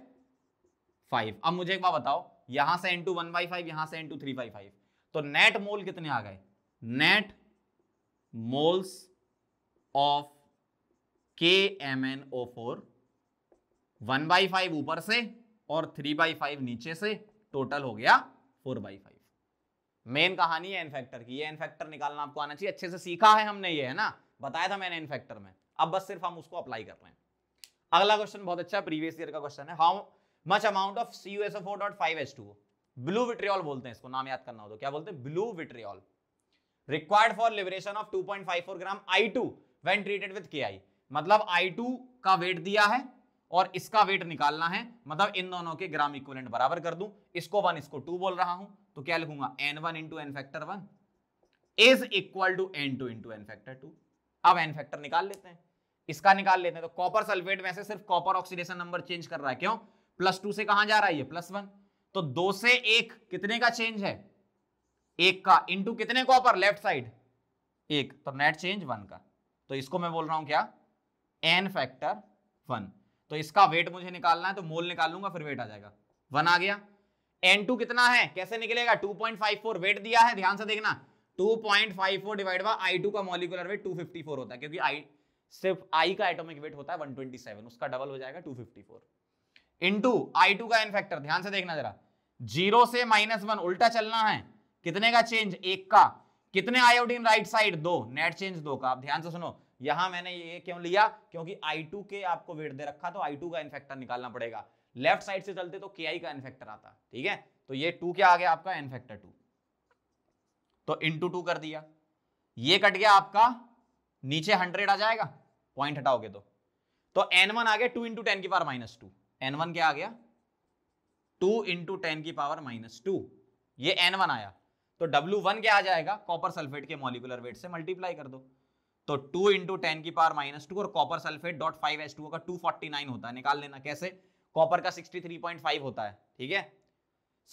Speaker 1: फाइव अब मुझे एक बार बताओ यहां से N two one by five यहां से N two three by five तो नेट मोल कितने आ गए net moles of K M N O four one by five ऊपर से और थ्री बाई फाइव नीचे से टोटल हो गया फोर बाई फाइव मेन कहानी है एन फैक्टर की ये एन फैक्टर निकालना आपको आना चाहिए अच्छे से सीखा है हमने ये है ना बताया था मैंने एन फैक्टर में अब बस सिर्फ हम उसको अप्लाई कर रहे हैं अगला क्वेश्चन बहुत अच्छा प्रीवियस ईयर का क्वेश्चन है how much amount of C U S O four dot five H two blue vitriol बोलते हैं इसको नाम याद करना हो तो क्या बोलते हैं blue vitriol required for liberation of two point five four gram I two when treated with K I मतलब I2 का वेट दिया है और इसका वेट निकालना है मतलब इन दोनों के ग्राम इक्वलेंट बराबर कर दूं इसको वन इसको टू बोल रहा हूं तो क्या लिखूंगा N one into N factor one is equal to N two into N factor two अब एन फैक्टर निकाल लेते हैं इसका निकाल लेते हैं तो कॉपर सल्फेट में से सिर्फ कॉपर ऑक्सीडेशन नंबर चेंज कर रहा है क्यों प्लस टू से कहा जा रहा है ये प्लस वन तो दो से एक कितने का चेंज है एक का इंटू कितने कॉपर लेफ्ट साइड एक तो नेट चेंज वन का तो इसको मैं बोल रहा हूं क्या एन फैक्टर वन तो इसका वेट मुझे निकालना है तो मोल निकालूंगा फिर वेट आ जाएगा वन आ गया एन टू कितना है कैसे निकलेगा two point five four weight दिया है ध्यान से देखना two point five four divide by I two का molecular weight two fifty four होता है क्योंकि आई सिर्फ आई का एटोमिक वेट होता है वन ट्वेंटी सेवन उसका डबल हो जाएगा two fifty 254 into I two का एन फैक्टर ध्यान से देखना जरा जीरो से माइनस वन उल्टा चलना है कितने का चेंज एक का कितने आयोडीन राइट साइड दो नेट चेंज दो का आप ध्यान से सुनो यहां मैंने ये क्यों लिया क्योंकि आई टू के आपको वेट दे रखा तो आई टू का इन्फेक्टर निकालना पड़ेगा लेफ्ट साइड से चलते तो KI का इन्फेक्टर आता ठीक है तो ये टू क्या आ गया आपका इन्फेक्टर टू तो इन टू कर दिया ये कट गया आपका नीचे हंड्रेड आ जाएगा पॉइंट हटाओगे तो तो एन वन आ गया टू इंटू टेन की power minus two N one क्या आ गया टू इंटू टेन की पावर माइनस टू ये एन वन आया तो डब्ल्यू वन क्या आ जाएगा कॉपर सल्फेट के मॉलिकुलर वेट से मल्टीप्लाई कर दो तो टू इंटू टेन की पावर माइनस टू और copper sulphate dot five S two का टू फोर्टी नाइन होता है निकाल लेना कैसे कॉपर का सिक्सटी थ्री पॉइंट फाइव होता है ठीक है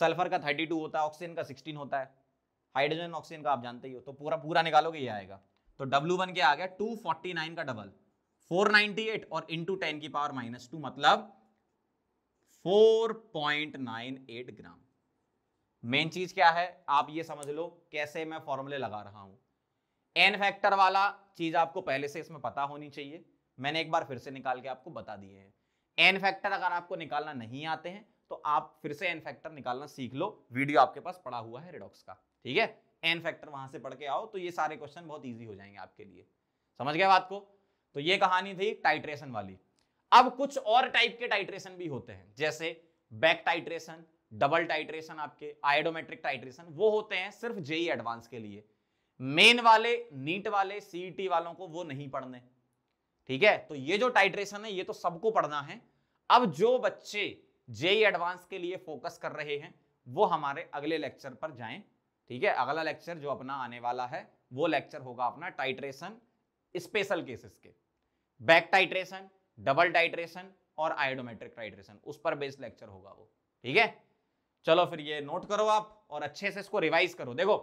Speaker 1: सल्फर का थर्टी टू होता है ऑक्सीजन का सिक्सटीन होता है हाइड्रोजन ऑक्सीजन का आप जानते ही हो तो पूरा पूरा निकालोगे ये आएगा तो डब्ल्यू वन क्या आ गया टू फोर्टी नाइन का डबल फोर नाइनटी एट और इंटू टेन की पावर माइनस टू मतलब four point nine eight gram main चीज क्या है आप ये समझ लो कैसे मैं फॉर्मूले लगा रहा हूं एन फैक्टर वाला चीज आपको पहले से इसमें पता होनी चाहिए मैंने एक बार फिर से निकाल के आपको बता दिए हैं एन फैक्टर अगर आपको निकालना नहीं आते हैं तो आप फिर से एन फैक्टर निकालना सीख लो वीडियो आपके पास पड़ा हुआ है रेडॉक्स का ठीक है एन फैक्टर वहां से पढ़ के आओ तो ये सारे क्वेश्चन बहुत ईजी हो जाएंगे आपके लिए समझ गए बात को तो ये कहानी थी टाइट्रेशन वाली अब कुछ और टाइप के टाइट्रेशन भी होते हैं जैसे बैक टाइट्रेशन डबल टाइट्रेशन आपके आयोडोमेट्रिक टाइट्रेशन वो होते हैं सिर्फ जेई एडवांस e के लिए मेन वाले नीट वाले सीईटी e वालों को वो नहीं पढ़ने ठीक है तो ये जो टाइट्रेशन है ये तो सबको पढ़ना है अब जो बच्चे जेई एडवांस e के लिए फोकस कर रहे हैं वो हमारे अगले लेक्चर पर जाएं ठीक है अगला लेक्चर जो अपना आने वाला है वो लेक्चर होगा अपना टाइट्रेशन स्पेशल केसेस के बैक टाइट्रेशन डबल टाइट्रेशन और आयोडोमेट्रिक टाइट्रेशन उस पर बेस्ड लेक्चर होगा वो ठीक है चलो फिर ये नोट करो आप और अच्छे से इसको रिवाइज करो देखो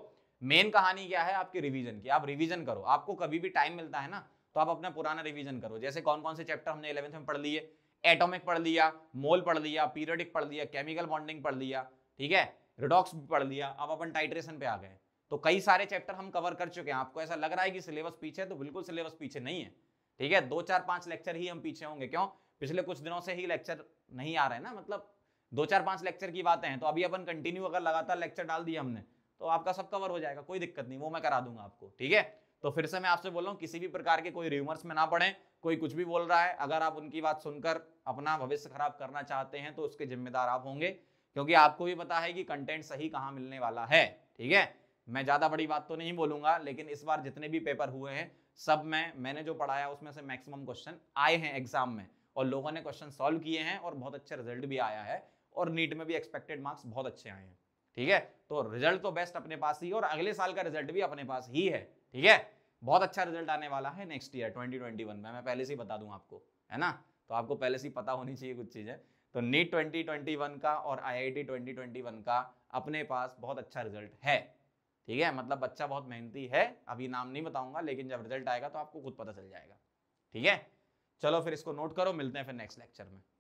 Speaker 1: मेन कहानी क्या है आपके रिवीजन की आप रिवीजन करो आपको कभी भी टाइम मिलता है ना तो आप अपना पुराना रिवीजन करो जैसे कौन कौन से चैप्टर हमने इलेवंथ में पढ़ लिए एटॉमिक पढ़ लिया मोल पढ़ लिया पीरियडिक पढ़ लिया केमिकल बॉन्डिंग पढ़ लिया ठीक है रिडॉक्स पढ़ लिया अब अपन टाइट्रेशन पे आ गए तो कई सारे चैप्टर हम कवर कर चुके हैं आपको ऐसा लग रहा है कि सिलेबस पीछे है तो बिल्कुल सिलेबस पीछे नहीं है ठीक है दो चार पांच लेक्चर ही हम पीछे होंगे क्यों पिछले कुछ दिनों से ही लेक्चर नहीं आ रहे ना मतलब दो चार पांच लेक्चर की बातें हैं तो अभी अपन कंटिन्यू अगर लगातार लेक्चर डाल दिया हमने तो आपका सब कवर हो जाएगा कोई दिक्कत नहीं वो मैं करा दूंगा आपको ठीक है तो फिर से मैं आपसे बोल रहा हूँ किसी भी प्रकार के कोई र्यूमर्स में ना पड़े कोई कुछ भी बोल रहा है अगर आप उनकी बात सुनकर अपना भविष्य खराब करना चाहते हैं तो उसके जिम्मेदार आप होंगे क्योंकि आपको भी पता है कि कंटेंट सही कहाँ मिलने वाला है ठीक है मैं ज़्यादा बड़ी बात तो नहीं बोलूंगा लेकिन इस बार जितने भी पेपर हुए हैं सब में मैंने जो पढ़ाया उसमें से मैक्सिमम क्वेश्चन आए हैं एग्जाम में और लोगों ने क्वेश्चन सॉल्व किए हैं और बहुत अच्छे रिजल्ट भी आया है और नीट में भी एक्सपेक्टेड मार्क्स बहुत अच्छे आए हैं ठीक है तो रिजल्ट तो बेस्ट अपने पास ही और अगले साल का रिजल्ट भी अपने पास ही है ठीक है बहुत अच्छा रिजल्ट आने वाला है नेक्स्ट ईयर 2021 में मैं पहले से ही बता दूं आपको है ना तो आपको पहले से पता होनी चाहिए कुछ चीज़ें तो नीट 2021 का और आईआईटी 2021 का अपने पास बहुत अच्छा रिजल्ट है ठीक है मतलब बच्चा बहुत मेहनती है अभी नाम नहीं बताऊंगा लेकिन जब रिजल्ट आएगा तो आपको खुद पता चल जाएगा ठीक है चलो फिर इसको नोट करो मिलते हैं फिर नेक्स्ट लेक्चर में